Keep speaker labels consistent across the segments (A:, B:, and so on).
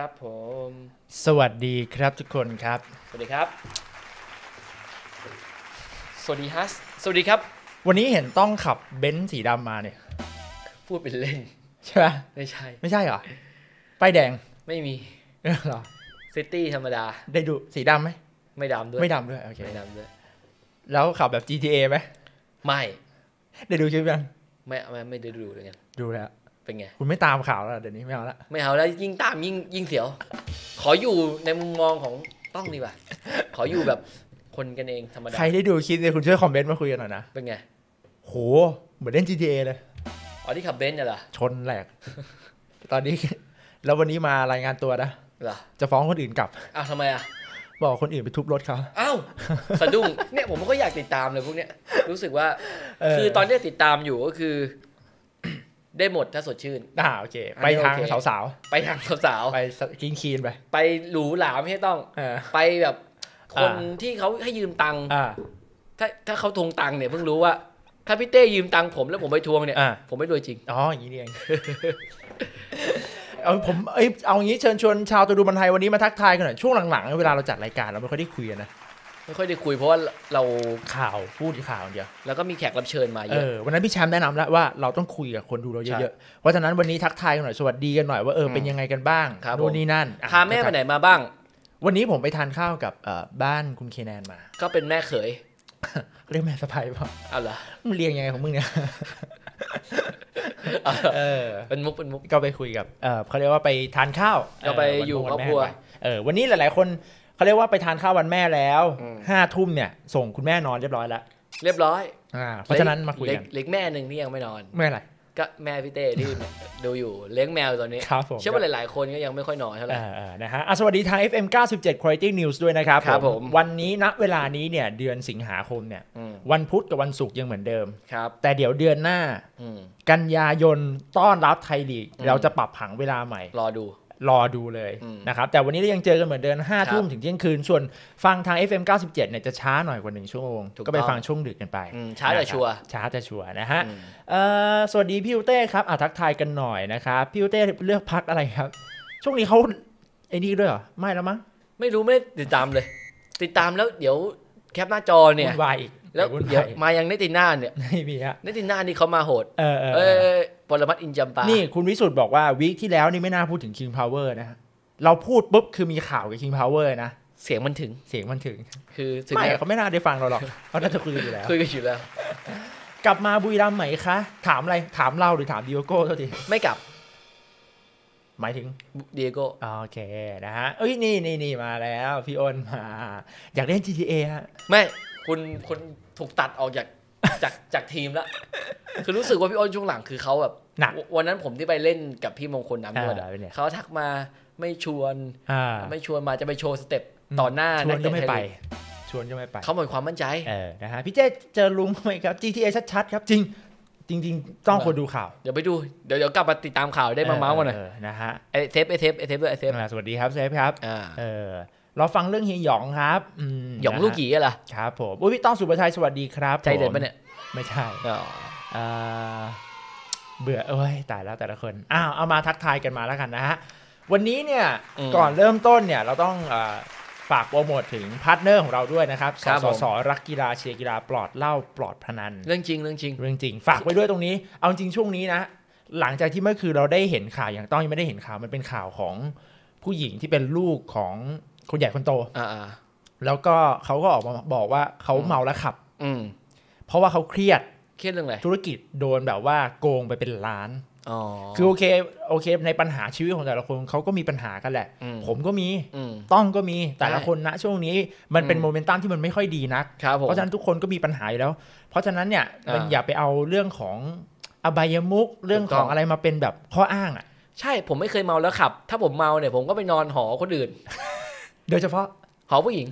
A: ครับผม
B: สวัสดีครับทุกคนครับ สวัสดีครับ สวัสดีฮัส สวัสดีครับ วันนี้เห็นต้องขับเบนซ์สีดำมาเนี่ย พูดเป็นเล่นใช่ไหมไม่ใช่ ไม่ใช่เหรอป้ายแดง ไม่มีเหรอซิตี้ธรรมดา ได้ดูสีดำไหมไม่ดำด้วย ไม่ดำด้วย โอเค ไม่ดำด้วยแล้วขับแบบ GTA ไหมไม่ ได้ดูคลิปยัง
A: ไม่ไม่ไม่ได้ดูเลยไงดูแล้วเป็นไง
B: คุณไม่ตามข่าวแล้วเดี๋ยวนี้ไม่เอาแล้ว
A: ไม่เอาแล้วยิ่งตามยิ่งยิ่งเสียว ขออยู่ในมุมมองของต้องดีกว่าขออยู่แบบคนกันเอง ธรรมดา ใครได้
B: ดูคลิปเนี่ยคุณช่วยคอมเมนต์มาคุยกันหน่อยนะ เป็นไง โห เหมือนเล่น GTA เลย
A: อ๋อที่ขับเบนซ์เหรอ
B: ชนแหลก ตอนนี้ แล้ววันนี้มารายงานตัวนะเหรอจะฟ้องคนอื่นกลับ อ้าวทำไมอ่ะ บอกคนอื่นไปทุบรถเขา
A: อ้าวสะดุ้งเนี่ยผมก็อยากติดตามเลยพวกเนี้ย รู้สึกว่า คือตอนที่ติดตามอยู่ก็คือได้หมดถ้าสดชื่นอ่าโอเค ไปทางสาวๆ ไปทางสาวๆ ไปกินคีนไป ไปหรูหราไม่ต้องไปแบบ คนที่เขาให้ยืมตังค์ถ้าถ้าเขาทวงตังค์เนี่ยเพิ่งรู้ว่าถ้าพี่เต้ยืมตังค์ผมแล้วผมไปทวงเนี่ยผมไม่รวยจริง อ๋ออย่างนี้เอง
B: เอาผมเอ้เอางี้เชิญชวนชาวตัวดูบันไทยวันนี้มาทักทายกันหน่อยช่วงหลังๆเวลาเราจัดรายการเราไม่ค่อยได้คุยนะ
A: ไม่ค่อยได้คุย เพราะว่าเราข่าวพูดข่าวเดียวแล้วก็มีแขกรับเชิญ
B: มาเยอะวันนั้นพี่แชมป์แนะนำแล้วว่าเราต้องคุยกับคนดูเราเยอะเพราะฉะนั้นวันนี้ทักทายกันหน่อยสวัสดีกันหน่อยว่าเออเป็นยังไงกันบ้างโน่นนี่นั่นพาแม่ไปไหนมาบ้าง วันนี้ผมไปทานข้าวกับบ้านคุณเคนนนมา
A: ก็เป็นแม่เขย
B: เรียกแม่สะพายป่ะเอาเหรอมึงเรียงยังไงของมึงเนี่ยเออเป็นมุกเป็นมุกก็ไปคุยกับเขาเรียกว่าไปทานข้าว เราไปอยู่ครอบครัวเออวันนี้หลาย ๆคนเขาเรียกว่าไปทานข้าววันแม่แล้วห้าทุ่มเนี่ย ส่งคุณแม่นอนเรียบร้อยแล้ว เรียบร้อยอ่าเพราะฉะนั้นมาคุยกัน
A: เล็กแม่หนึ่งที่ยังไม่นอน แม่อะไรก็แม่พี่เต้ที่ดูอยู่เลี้ยงแมวตอนนี้ เชื่อว่าหลายๆ คนก็ยังไม่ค่อยนอนเท่าไหร่นะฮะ
B: สวัสดีทาง FM 97 Quality News ด้วยนะครับครับผมวันนี้ณเวลานี้เนี่ย เดือนสิงหาคมเนี่ยวันพุธกับวันศุกร์ยังเหมือนเดิมครับแต่เดี๋ยวเดือนหน้ากันยายนต้อนรับไทยลีกเราจะปรับผังเวลาใหม่รอดูรอดูเลยนะครับ แต่วันนี้เรายังเจอกันเหมือนเดินห้าทุ่มถึงเที่ยงคืนส่วนฟังทาง FM 97 เนี่ยจะช้าหน่อยกว่า 1ชั่วโมงก็ไปฟังช่วงดึกกันไป ช้าแต่ชัวช้าแต่ชัวนะฮะสวัสดีพี่อุเต้ครับอาทักทายกันหน่อยนะครับ พี่อุเต้เลือกพักอะไรครับ ช่วงนี้เขาไอ้นี่ด้วยเหรอ ไม่แล้วมั้งไม่รู้ไม่ติดตามเลย ติดตามแล้วเดี๋ยวแคปหน้าจอเนี่ยวุ่นวายอีกแล้วเดี๋ยว
A: มายังเนติน่าเนี่ยไม่มีฮะเนติน่านี่เขามาโหดเออเออลมัดอินจัมปานี่ ค
B: ุณวิสุทธ์บอกว่าวีคที่แล้วนี่ไม่น่าพูดถึง King Power นะนะ เราพูดปุ๊บ คือมีข่าวกับ King Power นะ เสียงมันถึง เสียงมันถึง คือไม่เขาไม่น่าได้ฟังเราหรอกเขาน่าจะคุยกันอยู่แล้วคุยกันอยู่แล้ว กลับมาบุยรำไหมคะ ถามอะไร ถามเราหรือถามดิโอโก้เท่าที ไม่กลับ หมายถึงดิโอโก้ โอเคนะฮะเอ้ยนี่นี่นี่มาแล้ว พี่อ้นมาอยากเล่น GTA ฮะ ไม่คุณคุณถูกตัด
A: ออกจากจากจากทีมแล้วคือรู้สึกว่าพี่อ้นช่วงหลังคือเขาแบบหนักวันนั้นผมที่ไปเล่นกับพี่มงคลน้ำเงิดเขาทักมาไม่ชวนไม่ชวนมาจะไปโช
B: ว์สเต็ปต่อหน้าชวนก็ไม่ไปชวนก็ไม่ไปเขาหมดความมั่นใจนะฮะพี่เจเจอลุงไหมครับ GTA ชัดๆครับ จริงจริง ๆ ต้องคนดูข่าว
A: เดี๋ยวไปดูเดี๋ยวเด
B: ี๋ยวกลับมาติดตามข่าวได้มาเมาส์กันหน่อยนะฮะไอเทปไอเทปไอเทปด้วยไอเทปสวัสดีครับเซฟครับเออเราฟังเรื่องเฮียหยองครับหยองลูกกี่เหรอครับผมอุ้ยพี่ต้องสุประชัยสวัสดีครับ ใจเด็ดปะเนี่ยไม่ใช่เบื่อเอ้ยตายแล้วแต่ละคนอ้าวเอามาทักทายกันมาแล้วกันนะฮะวันนี้เนี่ยก่อนเริ่มต้นเนี่ยเราต้องฝากโปรโมทถึงพาร์ทเนอร์ของเราด้วยนะครับสสสรักกีฬาเชียร์กีฬาปลอดเหล้าปลอดพนัน เรื่องจริง เรื่องจริงเรื่องจริงฝากไว้ด้วยตรงนี้ เอาจริงช่วงนี้นะหลังจากที่เมื่อคืนเราได้เห็นข่าวอย่างต้องยังไม่ได้เห็นข่าวมันเป็นข่าวของผู้หญิงที่เป็นลูกของคนใหญ่ คนโตอ่าแล้วก็เขาก็ออกมาบอกว่าเขาเมาแล้วขับ อืเพราะว่าเขาเครียด เครียดเรื่องอะไร ธุรกิจโดนแบบว่าโกงไปเป็นล้านคือโอเค โอเค ในปัญหาชีวิตของแต่ละคนเขาก็มีปัญหากันแหละ ผมก็มี ต้องก็มีแต่ละคนนะช่วงนี้มันเป็นโมเมนตัมที่มันไม่ค่อยดีนัก เพราะฉะนั้น ทุกคนก็มีปัญหาอยู่แล้ว เพราะฉะนั้นเนี่ยมันอย่าไปเอาเรื่องของอบายมุกเรื่องของอะไรมาเป็นแบบข้ออ้าง อ่ะ
A: ใช่ผมไม่เคยเมาแล้วขับ ถ้าผมเมาเนี่ยผมก็ไปนอนหอคนอื่น
B: โดยเฉพาะหอผู้หญิง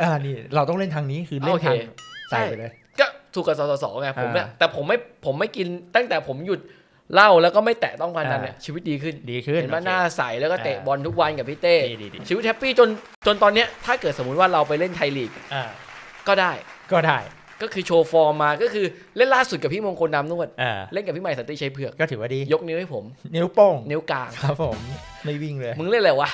B: อ่า นี่ เราต้องเล่นทางนี้ คือเล่นทาง ใส่ไปเลย
A: ก็ถูกกับสสสไง ผมเนี่ย แต่ผมไม่ ผมไม่กิน ตั้งแต่ผมหยุดเล่าแล้วก็ไม่แตะต้องพนนันเนี่ย
B: ชีวิตดีขึ้นดีขึ้นเห็นว่าหน้าใส
A: แล้วก็เตะบอลทุกวันกับพี่เต้ ชีวิตแฮปปี้จน จนตอนเนี้ย ถ้าเกิดสมมุติว่าเราไปเล่นไทยลีก อ่า ก็ได้ ก็ได้ก็คือโชว์ฟอร์มมาก็คือเล่นล่าสุดกับพี่มงคลน้ำนวด เล่นกับพี่ใหม่สันติชัยเผือก ก็ถือว่าดี ยกนิ้วให้ผม นิ้วโป้ง นิ้วกล
B: าง ครับผม ไม่วิ่งเลย มึงเล่นอะไรวะ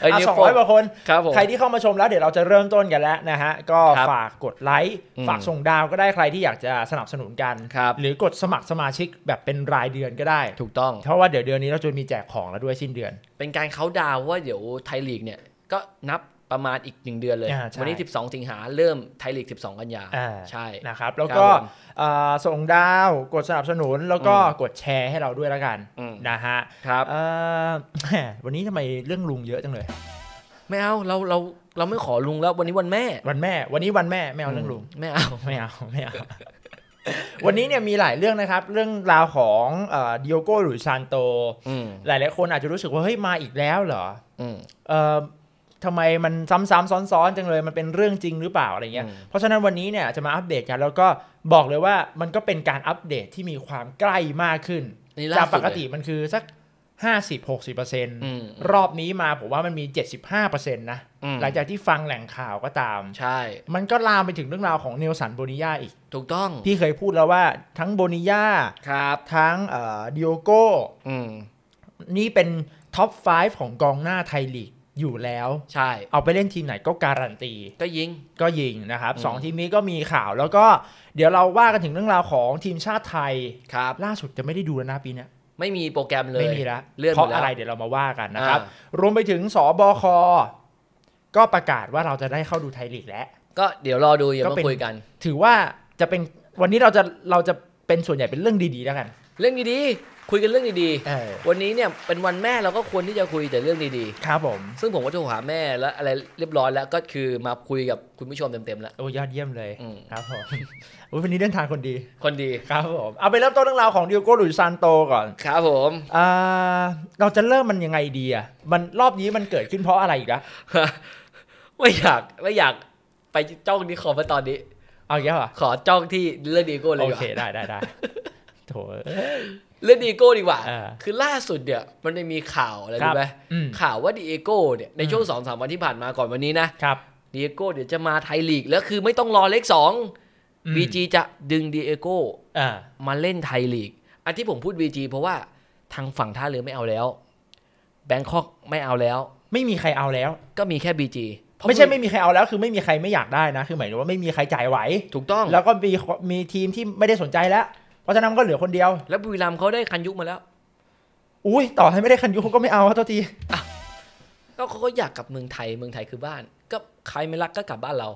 A: เอาสองร้อยกว่าค
B: นครับผมใครที่เข้ามาชมแล้วเดี๋ยวเราจะเริ่มต้นกันแล้วนะฮะ ก็ฝากกดไลค์ ฝากส่งดาวก็ได้ใครที่อยากจะสนับสนุนกันครับหรือกดสมัครสมาชิกแบบเป็นรายเดือนก็ได้ ถูกต้อง เพราะว่าเดี๋ยวเดือนนี้เราจะมีแจกของแล้วด้วยสิ้นเดือน เป็นการเขาดา
A: วว่าเดี๋ยวไทยลีกเนี่ยก็นับประมาณอีกหนึ่งเดือนเลย วันนี้ 12 สิงหาเริ่มไทยลีก12 กันยาใช่นะ
B: ครับ แล้วก็ส่งดาวกดสนับสนุน แล้วก็กดแชร์ให้เราด้วยละกันนะฮะครับวันนี้ทำไมเรื่องลุงเยอะจังเลย ไม่เอาเราเราเราไม่ขอลุงแล้ววันนี้วันแม่วันแม่ วันนี้วันแม่ ไม่เอาเรื่องลุงไม่เอาไม่เอาไม่เอาวันนี้เนี่ยมีหลายเรื่องนะครับ เรื่องราวของดิโอโก้หรือซานโตหลายหลายคนอาจจะรู้สึกว่าเฮ้ยมาอีกแล้วเหรอทำไมมันซ้ำๆซ้อนๆจังเลยมันเป็นเรื่องจริงหรือเปล่าอะไรเงี้ยเพราะฉะนั้นวันนี้เนี่ยจะมาอัปเดตกัน แล้วก็บอกเลยว่ามันก็เป็นการอัปเดตที่มีความใกล้มากขึ้น จากปกติมันคือสักห้าสิบหกสิบเปอร์เซ็นต์รอบนี้มาผมว่ามันมีเจ็ดสิบห้าเปอร์เซ็นต์นะหลังจากที่ฟังแหล่งข่าวก็ตาม ใช่ มันก็ลามไปถึงเรื่องราวของเนลสันโบนิยาอีก ถูกต้องที่เคยพูดแล้วว่าทั้งโบนิยาครับทั้งเอ่อดิโอโก้นี่เป็นท็อป5ของกองหน้าไทยลีกอยู่แล้วใช่ เอาไปเล่นทีมไหนก็การันตี ก็ยิงก็ยิงนะครับสองทีมนี้ก็มีข่าว แล้วก็เดี๋ยวเราว่ากันถึงเรื่องราวของทีมชาติไทยครับ ล่าสุดจะไม่ได้ดูแล้วนะปีนี้
A: ไม่มีโปรแกรมเลยไม่มีแล้วเพราะอะไรเดี๋
B: ยวเรามาว่ากันนะครับ รวมไปถึงสบคก็ประกาศว่าเราจะได้เข้าดูไทยลีกแล้วก็เดี๋ยวรอดูอย่ามาคุยกัน ถือว่าจะเป็นวันนี้เราจะเราจะเป็นส่วนให
A: ญ่เป็นเรื่องดีๆแล้วกัน เรื่องดีคุยกันเรื่องดีๆ วันนี้เนี่ยเป็นวันแม่เราก็ควรที่จะคุยแต่เรื่องดีๆ ครับ ผม ซึ่งผมก็โทรหาแม่แล้วอะไร เรียบร้อยแล้วก็คือมาคุยกับคุณ
B: ผู้ชมเต็มๆแล้วโอ้ยอดเยี่ยมเลย ครับผมวันนี้เดินทางคนดี คนดี ครับผม เอาไปเริ่มต้นเรื่องราวของดิโอโกหรือซานโตก่อน ครับ ผมเราจะเริ่มมันยังไงดีอ่ะ มันรอบนี้มันเกิดขึ้นเพราะอะไรอีกอะไม่อยากไม่อยากไปจ้องที่ขอมตอนนี้ เอาเย่ะอ่ะขอจ้องที่เรื่องดิโก้เลยโอเคได้ได้ได้โถ
A: เล่นดีโก้ดีกว่า คือล่าสุดเนี่ยมันด้มีข่าวอะไรรู้ไหม ข่าวว่าดีโก้เนี่ยในช่วงสองสามวันที่ผ่านมาก่อนวันนี้นะครับดีโก้เดี๋ยวจะมาไทยลีก แล้วคือไม่ต้องรอเลขสองบีจีจะดึงดีเอโก้มาเล่นไทยลีก อันที่ผมพูดบีจีเพราะว่าทางฝั่งท่าเรือไม่เอาแล้วแบง
B: คอกไม่เอาแล้ว ไม่มีใครเอาแล้ว ก็มีแค่บีจีไม่ใช่ไม่มีใครเอาแล้วคือ ไม่มีใครไม่อยากได้นะ คือหมายถึงว่าไม่มีใครจ่ายไหวถูกต้องแล้วก็มีมีทีมที่ไม่ได้สนใจแล้วเพราะฉะนั้นก็เหลือคนเดียว แล้วบุรีรัมเขาได้คันยุคมาแล้ว อุ้ยต่อให้ไม่ได้คันยุคก็ไม่เอาเรัตัวที
A: ก็เขาก็อยากกลับเมืองไทยเมืองไทยคือบ้าน ก็ใครไม่รักก็กลับบ้านเรา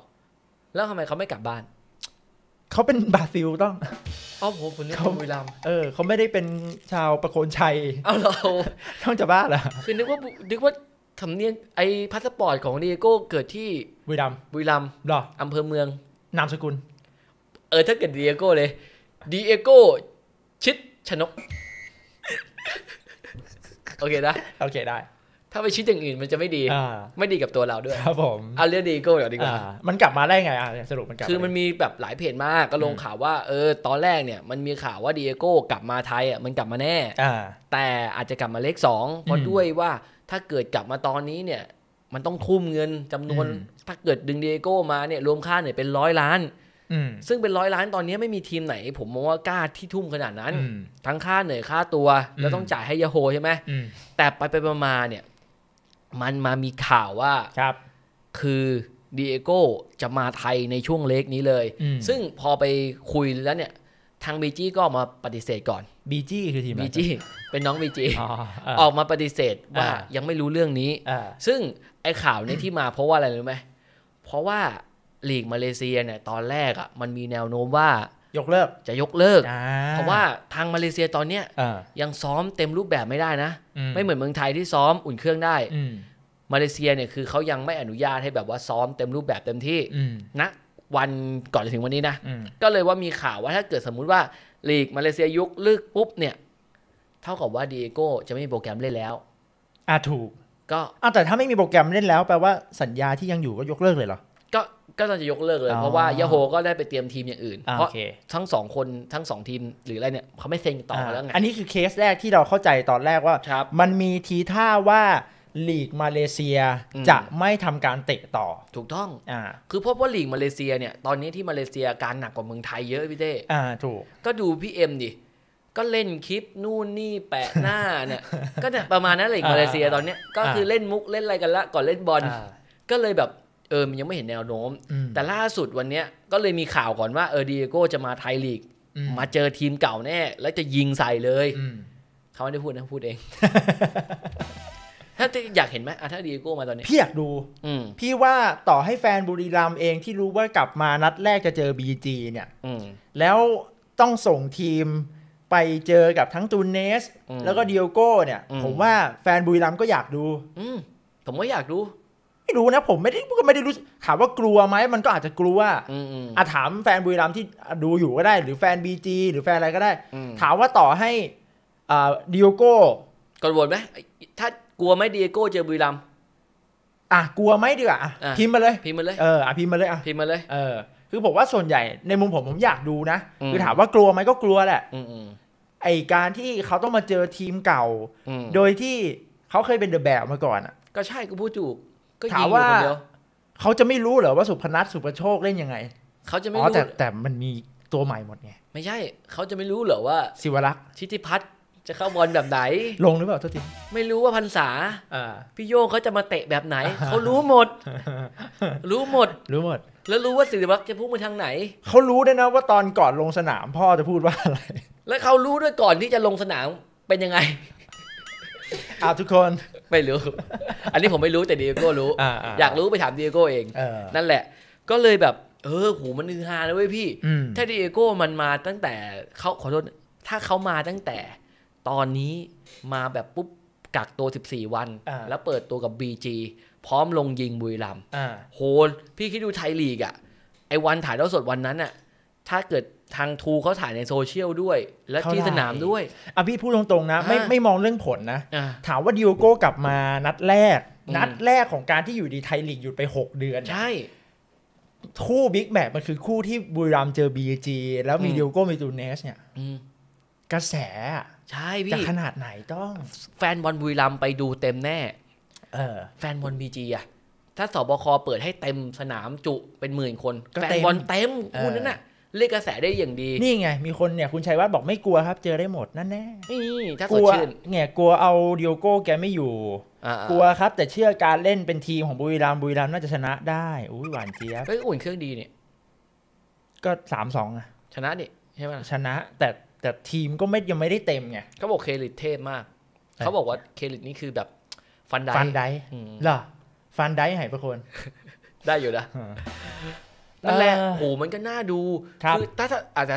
A: แล้วทำไมเขาไม่กลับบ้าน
B: เขาเป็นบราซิลต้องอ๋อผมผมนี้ว่าบุรีรัมเออเขาไม่ได้เป็นชาวประโคนชัย เอาเราต้องจะบ้าเหรอคือนึก
A: ว่านึกว่าทำเนียงไอ้พาสปอร์ตของดีโก้เกิดที่บุรีรัมบุรีรัมหรออำเภอเมือง นามสกุล เออ ถ้าเกิดดีโก้เลยดีเอโกชิดชนกโอเค นะโอเคได้ ถ้าไปชิดอย่างอื่นมันจะไม่ดีไม่ดีกับตัวเราด้วย ครับผมเอาเรื่องดีเอโก้เดี๋ยวดีกว่ามันกลับมาได้ไงอ่ะสรุปมันกลับคือมันมีแบบหลายเพจมาก ก็ลงข่าวว่าเออตอนแรกเนี่ยมันมีข่าวว่าดีเอโก้กลับมาไทยอ่ะมันกลับมาแน่แต่อาจจะกลับมาเลขสองเพราะด้วยว่า ถ้าเกิดกลับมาตอนนี้เนี่ย มันต้องทุ่มเงินจำนวน ถ้าเกิดดึงดีเอโก้มาเนี่ยรวมค่าเนี่ยเป็นร้อยล้านซึ่งเป็นร้อยล้านตอนนี้ไม่มีทีมไหน ผมมองว่ากล้าที่ทุ่มขนาดนั้น ทั้งค่าเหนื่อยค่าตัว แล้วต้องจ่ายให้ยาโฮใช่ไหมแต่ไปไปมาเนี่ย มันมามีข่าวว่าครับ คือดีเอโก้จะมาไทยในช่วงเล็กนี้เลย ซึ่งพอไปคุยแล้วเนี่ย ทางบีจีก็ออกมาปฏิเสธก่อน
B: บีจีคือทีมบีจี
A: เป็นน้องบีจีออกมาปฏิเสธว่ายังไม่รู้เรื่องนี้ซึ่งไอ้ข่าวนี้ที่มาเพราะว่าอะไรรู้ไหมเพราะว่าลีกมาเลเซียเนี่ยตอนแรกอะ่ะ มันมีแนวโน้มว่ายกเลิกจะยกเลิกเพราะว่าทางมาเลเซียตอนเนี้ยยังซ้อมเต็มรูปแบบไม่ได้นะ ไม่เหมือนเมืองไทยที่ซ้อมอุ่นเครื่องได้มาเลเซียเนี่ยคือเขายังไม่อนุญาตให้แบบว่าซ้อมเต็มรูปแบบเต็มที่นะ วันก่อนถึงวันนี้นะ ก็เลยว่ามีข่าวว่าถ้าเกิดสมมุติว่าลีกมาเลเซียยกเลิกปุ๊บเนี่ยเท่ากับว่าดีเอโก้จะไม่มีโปรแกรมเล่นแล้ว
B: อ่ะถูกก็อ่ะแต่ถ้าไม่มีโปรแกรมเล่นแล้วแปลว่าสัญญาที่ยังอยู่ก็ยกเลิกเลยเหรอ
A: ก็จะยกเลิกเลย เพราะว่ายาโฮก็ได้ไปเตรียมทีมอย่างอื่น เพราะ ทั้งสองคนทั้งสองทีมหรืออะไร
B: เนี่ยเขาไม่เซ็นต่อแล้วไงอันนี้คือเคสแรกที่เราเข้าใจตอนแรกว่า มันมีทีท่าว่าลีกมาเลเซียจะไม่ทำการเตะต่อถูกต้องอคือพบว่
A: าลีกมาเลเซียเนี่ยตอนนี้ที่มาเลเซียการหนักกว่าเมืองไทยเยอะพี่เต้อ่าถูกก็ดูพี่เอ็มดิ ก็เล่นคลิปนู่นนี่แปะหน้าเนี่ยก็เนี่ยประมาณนั้นเลยมาเลเซียตอนเนี้ยก็คือเล่นมุกเล่นอะไรกันละ ก่อนเล่นบอลก็เลยแบบเออ มันยังไม่เห็นแนวโน้ม แต่ล่าสุดวันเนี้ยก็เลยมีข่าวก่อนว่า เออดีเอโก้จะมาไทยลีก มาเจอทีมเก่าแน่แล้วจะยิงใส่เลยเขาไม่ได้พูดนะพูดเอง ถ้าอยากเห็นไหมถ้าดีเอโก้มาตอนนี้พี่อยาก
B: ดู พี่ว่าต่อให้แฟนบุรีรัมเองที่รู้ว่ากลับมานัดแรกจะเจอบีจีเนี่ย แล้วต้องส่งทีมไปเจอกับทั้งตูนเนส แล้วก็ดิโอโก้เนี่ย ผมว่าแฟนบุรีรัมก็อยากดูผมก็อยากดูไม่รู้นะ ผมไม่ได้ก็ไม่ได้รู้ ถามว่ากลัวไหมมันก็อาจจะกลัวอ่ะถามแฟนบุรีรัมที่ดูอยู่ก็ได้ หรือแฟนบีจีหรือแฟนอะไรก็ได้ถามว่าต่อให้อ่าดิโอโก้กังวลไหมถ้ากลัวไหมดิโอโก้เจอบุรีรัมอ่ะกลัวไหมดีกว่าพิมพ์มาเลยพิมพ์มาเลยเอออ่ะพิมพ์มาเลยอ่ะพิมพ์มาเลย เออคือผมว่าส่วนใหญ่ในมุมผมผมอยากดูนะคือถามว่ากลัวไหมก็กลัวแหละไอการที่เขาต้องมาเจอทีมเก่าโดยที่เขาเคยเป็นเดอะแบบมาก่อนอ่ะ
A: ก็ใช่กูพูดถูกก็ถามว่า
B: เขาจะไม่รู้เหรอว่าสุพนัทสุประโชคเล่นยังไงเขาจะไม่รู้แต่แต่มันมีตัวใหม่หมดไง
A: ไม่ใช่เขาจะไม่รู้เหรอว่าศิวรักษ์ชิติพัฒน์จะเข้าบอลแบบไหนลงหรือเปล่าทุกทีไม่รู้ว่าพันษาพี่โยงเขาจะมาเตะแบบไหนเขารู้หมดรู้หมดรู้หมด แล้วรู้ว่าสิริวัฒน์จะพุ่งไปทางไหน
B: เขารู้ด้วยนะว่าตอนก่อนลงสนามพ่อจะพูดว่าอะไร
A: แล้วเขารู้ด้วยก่อนที่จะลงสนามเป็นยังไง
B: อ้าวทุกคนไม่
A: รู้ อันนี้ผมไม่รู้แต่ดีเอโก้รู้ อยากรู้ไปถามดีเอโก้เอง นั่นแหละ ก็เลยแบบเออหูมันอือฮาเลยเว้ยพี่ ถ้าดีเอโก้ มันมาตั้งแต่เขาขอโทษ ถ้าเขามาตั้งแต่ตอนนี้มาแบบปุ๊บ กักตัว 14 วัน แล้วเปิดตัวกับ BG พร้อมลงยิงบุยลำโห พี่คิดดูไทยลีกอ่ะ ไอ้วันถ่ายท้ดสดวันนั้นอ่ะ ถ้าเกิดทางทูเขาถ่ายในโซเชียลด้วย แ
B: ละที่สนามด้วยอ่ะพี่พูดตรงๆนะไม่ไม่มองเรื่องผลนะ ถามว่าดิโอโก้กลับมานัดแรก นัดแรกของการที่อยู่ดีไทยลีกหยุดไป 6 เดือน ใช่คู่บิ๊กแมตมันคือคู่ที่บุรีรัมเจอบีจีแล้วมีดิโอโก้มีตูเนสเนี่ยกระแสใช
A: ่พี่จะขนาดไหนต้อง แฟนบอลบุรีรัมไปดูเต็มแน่ เออแฟนบอลบีจีอะถ้าสบคเปิดให้เต็มสนามจุเป็นหมื่
B: นคนแฟนบอลเต็มคู่นั้นอะ
A: เรียกกระแสได้อย่างดีนี่ไง
B: มีคนเนี่ยคุณชัยวัฒน์บอกไม่กลัวครับ เจอได้หมดนั่นแน่นี่ถ้าสดชื่นเนี่ยกลัวเอาเดียโก้แกไม่อยู่ กลัวครับ แต่เชื่อการเล่นเป็นทีมของบุรีรัมย์บุรีรัมย์น่าจะชนะได้ อุ้ยหวานเจี๊ยบ้ยอุ่นเครื่องดีเนี่ยก็สามสองอะชนะดิใช่ไหมชนะ แต่แต่ทีมก็ไม่ยังไม่ได้เต็มไงเขาบอกเครดิตเทพมากเขาบอกว่าเครดิตนี่คือแบบฟันไดฟันไดเหรอฟันไดหายไปคน ได้อยู่นะนั่นแหละ
A: โอ้มันก็น่าดู คือ ถ้า อาจจะ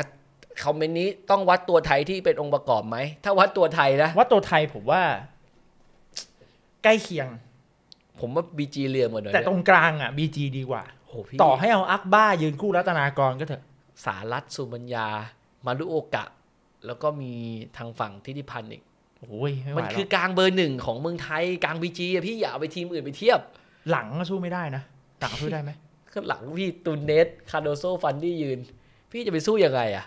A: คอมเมนต์นี้ต้องวัดตัวไทยที่เป็นองค์ประกอบไหม ถ้าวัดตัวไทยนะ วัดตัวไทยผมว่า ใกล้
B: เคียง ผมว่าบีจีเรือหมดเลยแต่ตรงกลางอ่ะบีจีดีกว่าต่อให้เอาอักบ้ายืนคู่รัตนากรก็เถอะ สารัตสุบัญญา มารุโอกะ แล
A: ้วก็มีทางฝั่งทิติพันธ์อีกโอ้ยมันคือกลางเบอร์หนึ่งของเมืองไทยกลางบีจีอะพี่อย่าเอาไปทีมอื่นไปเทียบ หลังก็สู้ไม่ได้นะต่างสู้ได้ไหมข้างหลังพี่ตูนเนส คาร์โดโซฟันดี้ยืน พี่จะไปสู้ยังไงอะ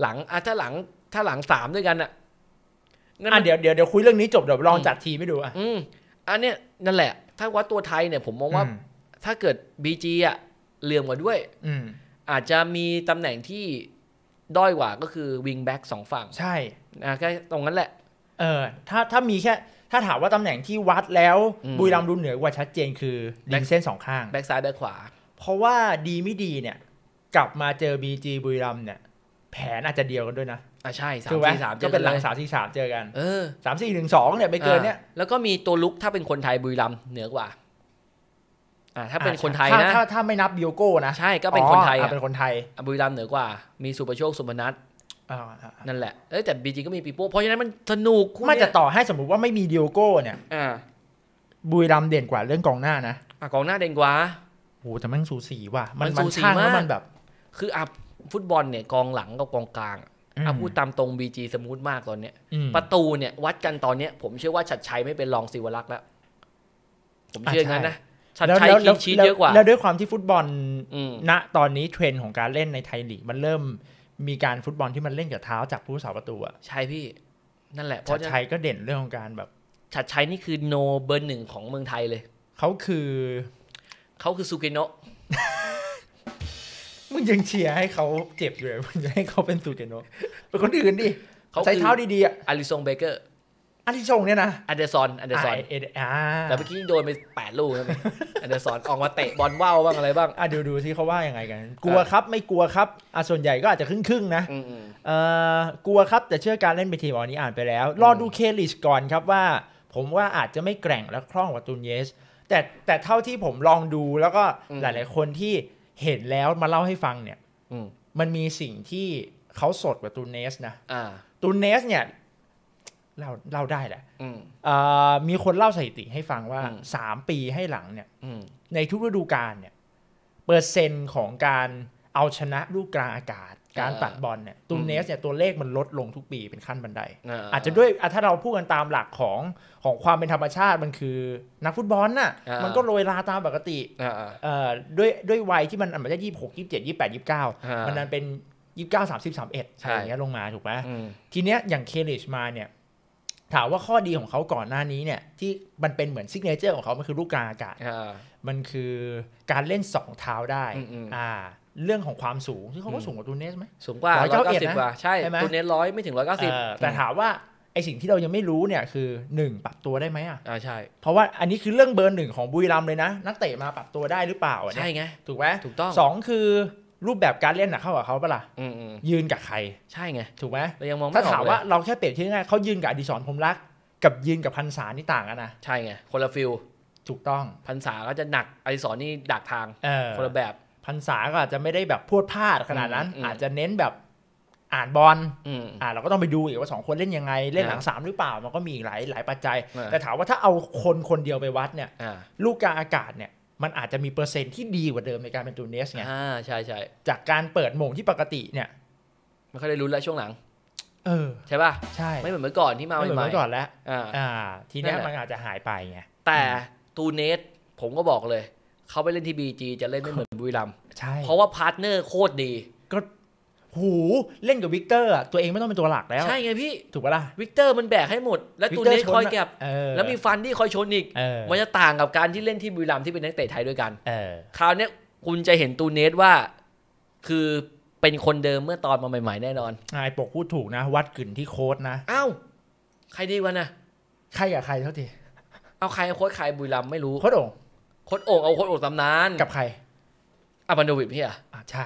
A: หลังอะถ้าหลังถ้าหลังสามด้วยกันอะั่ะเดี๋ยวเดี๋ยวเดี๋ยวคุยเรื่องนี้ จบเดี๋ยวลองจัดทีไม่ดูอ่ะอืม อันเนี้ยนั่นแหละ ถ้าวัดตัวไทยเนี่ยผมมองว่า ถ้าเกิดบีจีอ่ะเลื่อมกว่าด้วย อืม อาจจะมีตำแหน่งที่ด้อยกว่าก็คือวิงแบ็กสองฝั่ง
B: ใช่นะแค่ตรงนั้นแหละ เออ ถ้าถ้ามีแค่ ถ้าถามว่าตำแหน่งที่วัดแล้วบุยรำดรุนเหนือกว่าชัดเจนคือดิงเส้นสองข้างแบ็กซ้ายแบ็กขวาเพราะว่าดีไม่ดีเนี่ย กลับมาเจอบีจีบุรีรัมเนี่ยแผนอาจจะเดียวกันด้วยนะอ่ะใช่ สามสี่สามก็เป็นหลังสามสี่สามเจอกัน เออสามสี่หนึ่งสองเนี่ยไม่เกินเนี่ยแล้วก็มีตัวลุกถ้าเป็น
A: คนไทยบุรีรัมเหนือกว่าอ่าถ้าเป็นคนไทยนะ ถ้า
B: ถ้าไม่นับดียอโก้นะ ใช่ก็เป็นคนไทยเป็นค
A: นไทยบุรีรัมเหนือกว่ามีสุประโชค สุพนัทนั่นแหละเอ
B: ้แต่บีจีก็มีปีโป้เพราะฉะนั้นมันสนุกไม่จะต่อให้สมมติว่าไม่มีเดียโก้เนี่ยบุยรัมเด่นกว่าเรื่องกองหน้านะกองหน้าเด่นกว่าโอ้แต่มันสูสีว่ะมันสูสีมากมันแ
A: บบ คืออับฟุตบอลเนี่ยกองหลังกับกองกลางอาพูดตามตรงบีจีสมูทมากตอนเนี้ยประตูเนี่ยวัดกันตอนเนี้ยผมเชื่อว่าชัดชัยไม่เป็นรองศิวรักษ์แล้วผมเชื่องั้นนะชัดชัยคีดชี้เยอะกว่า แล้ว
B: ด้วยความที่ฟุตบอลณตอนนี้เทรนด์ของการเล่นในไทยลีกมันเริ่มมีการฟุตบอลที่มันเล่นกับเท้าจากผู้สาวประตูอ่ะใช่พี่ นั่นแหละะชัดชัยก็เด่นเรื่องของการแบบ ชัดชัยนี่คือโนเบอร์ห
A: นึ่งของเมืองไทยเลยเขาคือเขาคือซูเกโนะ
B: มึงยังเชียร์ให้เขาเจ็บอยู่เลยมึงจะให้เขาเป็นซูเกโนะเป็นคนอื่นดิใช้เท้าดีๆอ่ะอาริซงเบเกอร์อาริซงเนี่ยนะอันเดอร์ซอนอันเดอร์ซอน
A: แต่เมื่อกี้โดนไปแปดลูกนะอันเดอร์ซอนออกมาเตะบอลว่าวบ้างอะไรบ้างอ่ะดูดูซิเขาว่ายัง
B: ไงกัน กลัวครับ ไม่กลัวครับอ่ะส่วนใหญ่ก็อาจจะครึ่งครึ่งนะเออกลัวครับแต่เชื่อการเล่นไปทีมอันนี้อ่านไปแล้ว รอดูเคลิชก่อนครับว่า ผมว่าอาจจะไม่แกร่งและคล่องกว่าตูนเยสแต่แต่เท่าที่ผมลองดูแล้วก็หลายๆ คนที่เห็นแล้วมาเล่าให้ฟังเนี่ยมันมีสิ่งที่เขาสดกว่าตูนเนสนะตูนเนสเนี่ยเล่าเล่าได้แหละมีคนเล่าสถิติให้ฟังว่าสามปีให้หลังเนี่ยในทุกฤดูกาลเนี่ย เปอร์เซ็นต์ของการเอาชนะลูกกลางอากาศการตัดบอลเนี่ยตูนเนสเนี่ยตัวเลขมันลดลงทุกปีเป็นขั้นบันไดอาจจะด้วย ถ้าเราพูดกันตามหลักของของความเป็นธรรมชาติมันคือนักฟุตบอลน่ะมันก็โรยลาตามปกติด้วยด้วยวัยที่มันอาจจะยี่หกยี่เจ็ดยี่แปดยี่เก้ามันนั้นเป็นยี่สิบเก้าสามสิบสามเอ็ดอะไรเงี้ยลงมาถูกไหมทีเนี้ยอย่างเคเลชมาเนี่ยถามว่าข้อดีของเขาก่อนหน้านี้เนี่ย ที่มันเป็นเหมือนซิกเนเจอร์ของเขามันคือลูกกาอากาศมันคือการเล่นสองเท้าได้อ่าเรื่องของความสูงซึ่งเขาก็สูงกว่าตูเนสไหมสูงกว่าร้อยเก้าสิบกว่าใช่ไหมตูเ
A: นสร้อยไม่ถึงร้อยเก้าสิบแต่ถาม
B: ว่าไอสิ่งที่เรายังไม่รู้เนี่ย คือหนึ่งปรับตัวได้ไหมอ่ะอ่าใช่ เพราะว่าอันนี้คือเรื่องเบอร์หนึ่งของบุรีรัมเลยนะ นักเตะมาปรับตัวได้หรือเปล่าใช่ไง ถูกไหมถูกต้องสองคือรูปแบบการเล่นน่ะเข้ากับเขาเปล่มยืนกับใครใช่ไงถูกไหมเรายังมองไม่ออกถ้าถามว่าเราแค่เปรียบเทียบง่ายเขายืนกับอดีศรพรมรักกับยืนกับพันศานี่ต่างกันนะใช่ไงคนละฟิลถูกต้องพันศาก็จะหนักอดีศรนี่ดักทางคนละแบบพรรษาก็อาจจะไม่ได้แบบพูดพลาดขนาดนั้น อาจจะเน้นแบบอ่านบอลอ่า เราก็ต้องไปดูอีกว่าสองคนเล่นยังไงเล่นหลังสามหรือเปล่า มันก็มีอีกหลายหลายปัจจัย แต่ถามว่าถ้าเอาคนคนเดียวไปวัดเนี่ยลูกกาอากาศเนี่ย มันอาจจะมีเปอร์เซ็นต์ที่ดีกว่าเดิม ในการเป็นตูเนสไงอ่าใช่ใช่จากการเปิดมงที่ปกติเนี่ยไม่ค่อยได้รู้แล้วช่วงหลังเออ
A: ใช่ป่ะใช่ไม่เหมือนเมื่อก่อนที่มาไม่เหมือนเมื่อก่อนแล้ว
B: อ่า ทีนี้มันอ
A: าจจะหายไปไงแต่ตูเนสผมก็บอกเลยเขาไปเล่นที่บีจีจะเล่นไม่เหมือนบุรีรัมใช่เพราะว่าพาร์ทเนอร์โคตรดี ก็หูเล่นกับวิกเตอร์อ่ะตัวเองไม่ต้องเป็นตัวหลักแล้ว ใช่ไงพี่ถูกปะล่ะวิกเตอร์มันแบกให้หมดแล้วตูเนสคอยเก็บแล้วมีฟันที่คอยชนอีก มันจะต่างกับการที่เล่นที่บุรีรัมที่เป็นนักเตะไทยด้วยกันคราวนี้คุณจะเห็นตูเนสว่า คือเป็นคนเดิมเมื่อตอนมาใหม่ๆแน่นอนไอ้ปกพูดถูกนะ วัดกิ่นที่โค้ดนะอ้าวใครดีวะนะใครกับใครเท่าที่เอาใครโค้ดใคร บุรีรัมไม่รู้โค้ดองโค้ดโอ่งเอาโค้ดโอ่งตำนานกับใครอาบันโดวิดพี่อ่ะ
B: ใช่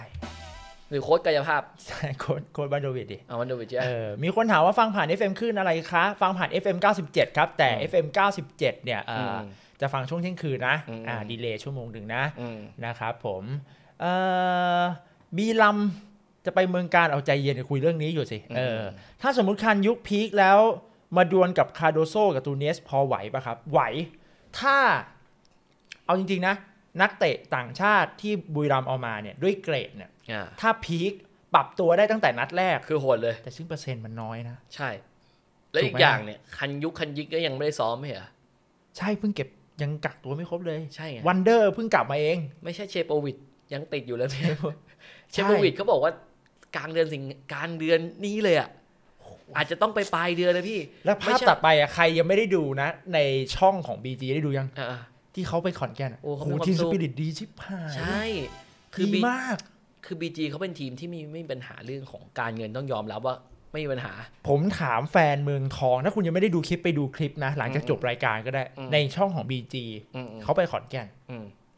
B: หรือโค้ดกายภาพใช่โค้ดโคดบันโดวิดดิอาบันโดวิดใช่เออมีคนถามว่าฟังผ่าน FM ขึ้นอะไรคะฟังผ่าน FM 97 ครับ แต่ FM 97 เนี่ย จะฟังช่วงเที่ยงคืนนะ อ่าดีเลย์ชั่วโมงหนึ่งนะนะครับผมเอ่อบีลัมจะไปเมืองการ เอาใจเย็นคุยเรื่องนี้อยู่สิเออ ถ้าสมมุติคันยุคพีคแล้วมาดวลกับคาโดโซกับตูเนส พอไหวปะครับไหวถ้าเอาจริงๆนะนักเตะต่างชาติที่บุยรัมเอามาเนี่ยด้วยเกรดเนี่ย ถ้าพีคปรับตัวได้ตั้งแต่นัดแรกคือโหดเลยแต่ซึ่งเปอร์เซ็นต์มันน้อยนะใช่ แล้วอีกอย่างเนี่ยคันยุคคันยิกก็ยังไม่ได้ซ้อมเหรอใช่เพิ่งเก็บยังกักตัวไม่ครบเลยใช่วันเดอร์เพิ่งกลับมาเอง
A: ไม่ใช่เชโปวิดยังติดอยู่แล้วเชโปวิดเขาบอกว่ากลางเดือนสิงกลางเดือนนี้เลยอ่ะ
B: อาจจะต้องไปปลายเดือนเลยพี่ แล้วภาพตัดไปอ่ะใครยังไม่ได้ดูนะ ในช่องของบีจีได้ดูยังที่เขาไปขอนแก่นโอ้โหทีมสปิริตดีชิบหายใช่ คือดีมาก
A: คือบีจีเขาเป็นทีมที่มีไม่มีปัญหาเรื่องของการเงินต้องยอมรับว่าไม่มีปัญหา
B: ผมถามแฟนเมืองทอง ถ้าคุณยังไม่ได้ดูคลิปไปดูคลิปนะ หลังจากจบรายการก็ได้ ในช่องของบีจีเขาไปขอนแก่น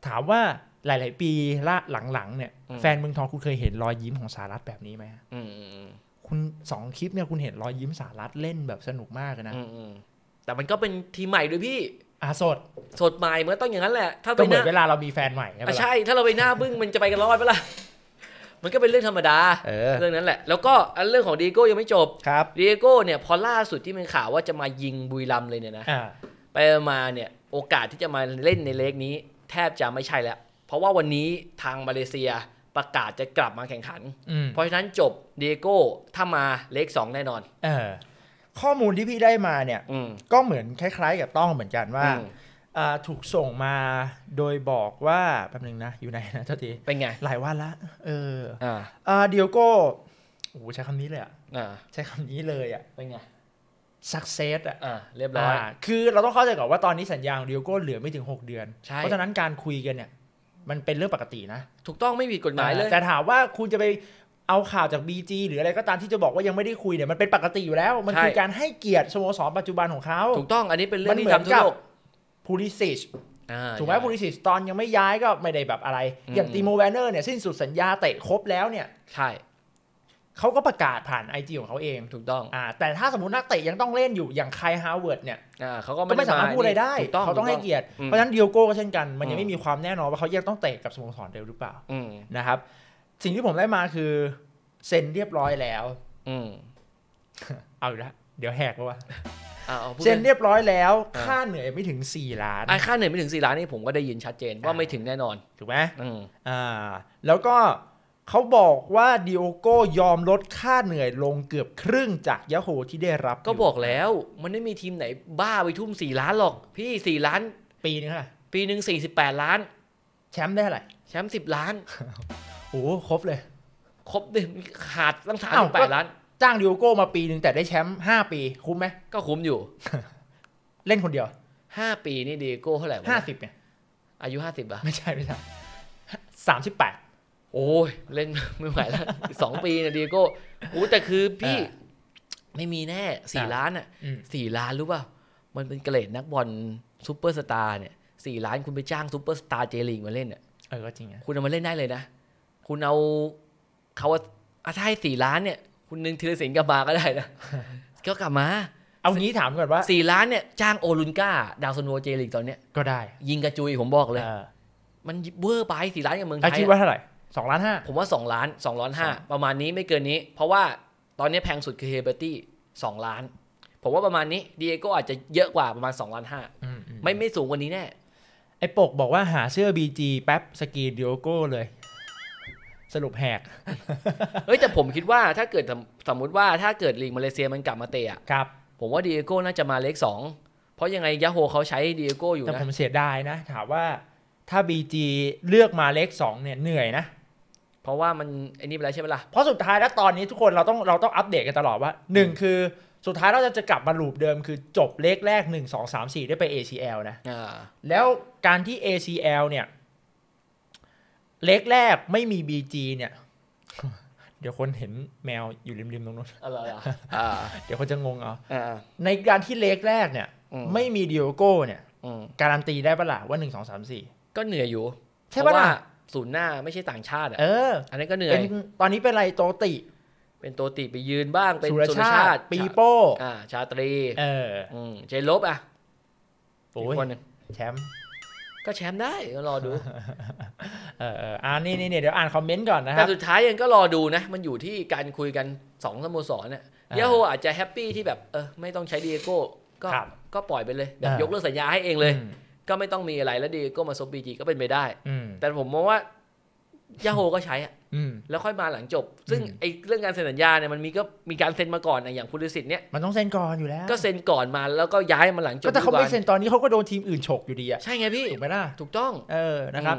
B: ถามว่าหลาย ๆ ปีละหลัง ๆ เนี่ย แฟนเมืองทองคุณเคยเห็นรอยยิ้มของสารัตแบบนี้ไหมคุณสองคลิปเนี่ยคุณเห็นรอยยิ้มสารัตเล่นแบบสนุกมากนะแต่มันก็เป็นทีมใหม่ด้วยพี่อ่ะสด
A: สดใหม่มันต้องอย่างนั้นแหละถ้าไปหน้าเวลาเรามีแฟนใหม่ใช่ไหอ่ะใช่ถ้าเราไปหน้าบึ้ง มันจะไปกันรอดหมล่ะมันก็เป็นเรื่องธรรมดาเออเรื่องนั้นแหละ แล้วก็อันเรื่องของดีโก้ยังไม่จบครับดีโก้เนี่ยพอล่าสุดที่มันข่าวว่าจะมายิงบุยลำเลยเนี่ยนะไปมาเนี่ย โอกาสที่จะมาเล่นในเลกนี้แทบจะไม่ใช่แล้วเพราะว่าวันนี้ทางมาเลเซียประกาศจะกลับมาแข่งขันเพราะฉะนั้นจบดีโก้ถ้ามาเลกสองแน่นอน
B: เข้อมูลที่พี่ได้มาเนี่ยก็เหมือนคล้าย ๆกับต้องเหมือนกันว่าถูกส่งมาโดยบอกว่าแป๊บนึงนะอยู่ไหนนะเจ้าที เป็นไง หลายวันละ เอออาเดียวก็โอ้ใช้คำนี้เลยอ่ะใช้คำนี้เลยอ่ะเป็นไงสักเซสอ่ะเรียบร้อยคือเราต้องเข้าใจก่อนว่าตอนนี้สัญญาของเดียวก็เหลือไม่ถึง 6 เดือน เพราะฉะนั้นการคุยกันเนี่ยมันเป็นเรื่องปกตินะ ถูกต้องไม่ผิดกฎหมายเลยแต่ถามว่าคุณจะไปเอาข่าวจาก BG หรืออะไรก็ตามที่จะบอกว่ายังไม่ได้คุยเนี่ยมันเป็นปกติอยู่แล้ว มันคือการให้เกียรติสโมสรปัจจุบันของเขา ถูกต้องอันนี้เป็นเรื่องที่ทำทักพูลิสิชถูกไหมพูลิสิชตอนยังไม่ย้ายก็ไม่ได้แบบอะไร อย่างตีโมแวนเนอร์เนี่ยสิ้นสุดสัญญาเตะครบแล้วเนี่ย ใช่เขาก็ประกาศผ่านไอจีของเขาเอง ถูกต้องอ่าแต่ถ้าสมมตินักเตะยังต้องเล่นอยู่อย่างไคฮาวเวิร์ดเนี่ยเขาก็ไม่สามารถพูดอะไรได้เขาต้องให้เกียรติเพราะฉะนั้นเดียโก้ก็เช่นกัน มันยังไม่มีความแน่นอนว่าเขายังต้องเตะกับสโมสรเดิมหรือเปล่านะครับสิ่งที่ผมได้มาคือ เซ็นเรียบร้อยแล้ว อืม เอาอละเดี๋ยวแหกแล้ววะเซ็นเรียบร้อยแล้ว ค่าเหนื่อยไม่ถึงสี่ล้านไอ้ค่าเหนื่อยไม่ถึงสี่ล้านนี่ผมก็ได้ยินชัดเจน ว่าไม่ถึงแน่นอนถูกไหมอ่า แล้วก็เขาบอกว่าดิโอโก้ยอมลดค่าเหนื่อยลงเกือบครึ่งจากยาโฮที่ได้รับก็บอกแล้ว มันไม่มีทีมไหนบ้าไปทุ่มสี
A: ่ล้านหรอก พี่สี่ล้าน
B: ปีนึงค่ะปีหนึ่งสสี่ิบแปดล้านแชมป์ได้เท่าไหร่แชมป์สิบล้านโอ้ ครบเลย ครบดิขาด ตั้งสามแปดล้าน จ้างดิโอโก้ มาปีหนึ่งแต่ได้แชมป์ห้าปี คุ้มไหมก็คุ้มอยู่ เล่นคนเดียว
A: ห้าปีนี่ดิโก้เท่าไหร่ห้าสิบเนี่ย อายุห้าสิบอะไม่ใช่ไม่ใช่สามสิบแปดโอ้ยเล่นไม่ไหวแล้วสองปีนะดิโก้โอ้ แต่คือพี่ ไม่มีแน่สี่ล้านอ่ะสี่ล้านรู้ป่ามันเป็นเกรดนักบอลซูเปอร์สตาร์เนี่ยสี่ล้านคุณไปจ้างซูเปอร์สตาร์เจลิงมาเล่นอ่ะเออก็จริงอ่ะคุณเอามาเล่นได้เลยนะคุณเอาเขาอาถ้าให้สี่ล้านเนี่ย คุณนึงธีรสิง์กลับมาก็ได้นะก็กลับมา เอางี้ถามก่อนว่าสี่ล้านเนี่ย จ้างโอลุนก้า ดาวซนโวเจลิกตอนเนี้ยก็ได้ ยิงกระจุยผมบอกเลย มันเวอร์ไปสี่ล้านกับเมืองไทยคิดว่าเท่าไหร่สองล้านห้าผมว่าสองล้านสองล้านห้าประมาณนี้ไม่เกินนี้ เพราะว่าตอนนี้แพงสุดคือเฮเบอร์ตี้สองล้าน ผมว่าประมาณนี้ดีเอโก้อาจจะเยอะกว่าประมาณสองล้านห้าไม่ไม่สูงกว่านี้แน่
B: ไอ้ปกบอกว่าหาเสื้อบีจีแป๊บสกีดิโอโก้เลยสรุปแหก
A: เฮ้ยแต่ผมคิดว่าถ้าเกิดสมมุติว่าถ้าเกิดลีกมาเลเซียมันกลับมาเตะครับ ผมว่าดีเอโก้น่าจะมาเลขสองเพราะยังไงยาโฮเขาใช้ดีเอโก้อยู่นะแต่ผมเ
B: สียดายนะ ถามว่าถ้าบีจีเลือกมาเลขสองเนี่ยเหนื่อยนะ เพราะว่ามันไอ้นี่ไปแล้วใช่ไหมล่ะ เพราะสุดท้ายแล้วตอนนี้ทุกคนเราต้องเราต้องอัปเดตกันตลอดว่าหนึ่งคือสุดท้ายเราจะจะกลับมาลูปเดิม คือจบเลขแรกหนึ่งงสสอามสี่ได้ไป ACL นะแล้วการที่ ACL เนี่ยเล็กแรก ไม่มีบีจี เนี่ย เดี๋ยวคนเห็นแมวอยู่ริมๆตรงนู้นอะไรอ่ะเดี๋ยวคนจะงงเอในการที่เล็กแรกเนี่ย ไม่มีดิโอโก้เนี่ยการันตีได้ปะล่ะว่าหนึ่งสองสามสี่ก็เหนื่อยอยู่ใช่ปะล่ะศูนย์หน้าไม่ใช่ต่างชาติอ่ะเออ
A: อันนี้ก็เหนื่อยตอนนี้เป็นอะไรโตติ เป็นโตติไปยืนบ้างเป็นสุรชาติ ปี
B: โป้อ่าชาตรี เออเจลบอ่ะโอ้ยคนแชมป์
A: ก็แชมป์ได้ก็รอดู
B: เอออ่านี่นี่เดี๋ยวอ่าน คอมเมนต์ ก่อนนะครับแต่สุด
A: ท้ายยังก็รอดูนะ มันอยู่ที่การคุยกันสองสโมสรเนี่ยเยาโฮอาจจะแฮปปี้ ที่แบบเออไม่ต้องใช้ดีเอโก้ ก็ ก็ปล่อยไปเลยแบบยกเลิกสัญญาให้เองเลย ก็ไม่ต้องมีอะไรแล้วดีก็มาซบบีจีก็เป็นไปได้ แต่ผมมองว่ายาโฮก็ใช้อะแล้วค่อยมาหลังจบ ซึ่งไอ้เรื่องการเซ็นสัญญาเนี่ยมันมีก็มีการเซ็นมาก่อนะอย่างพุทธสิทธิ์เนี่ย มั
B: นต้องเซ็นก่อนอยู่แล้ว
A: ก็เซ็นก่อนมาแล้วก็ย้ายมาหลังจบก็แต่เขาไม่เซ็น
B: ตอนนี้เขาก็โดนทีมอื่นฉกอยู่ดีอะใช่ไงพี่ ถูกไหมล่ะถูกต้อง เออนะครับ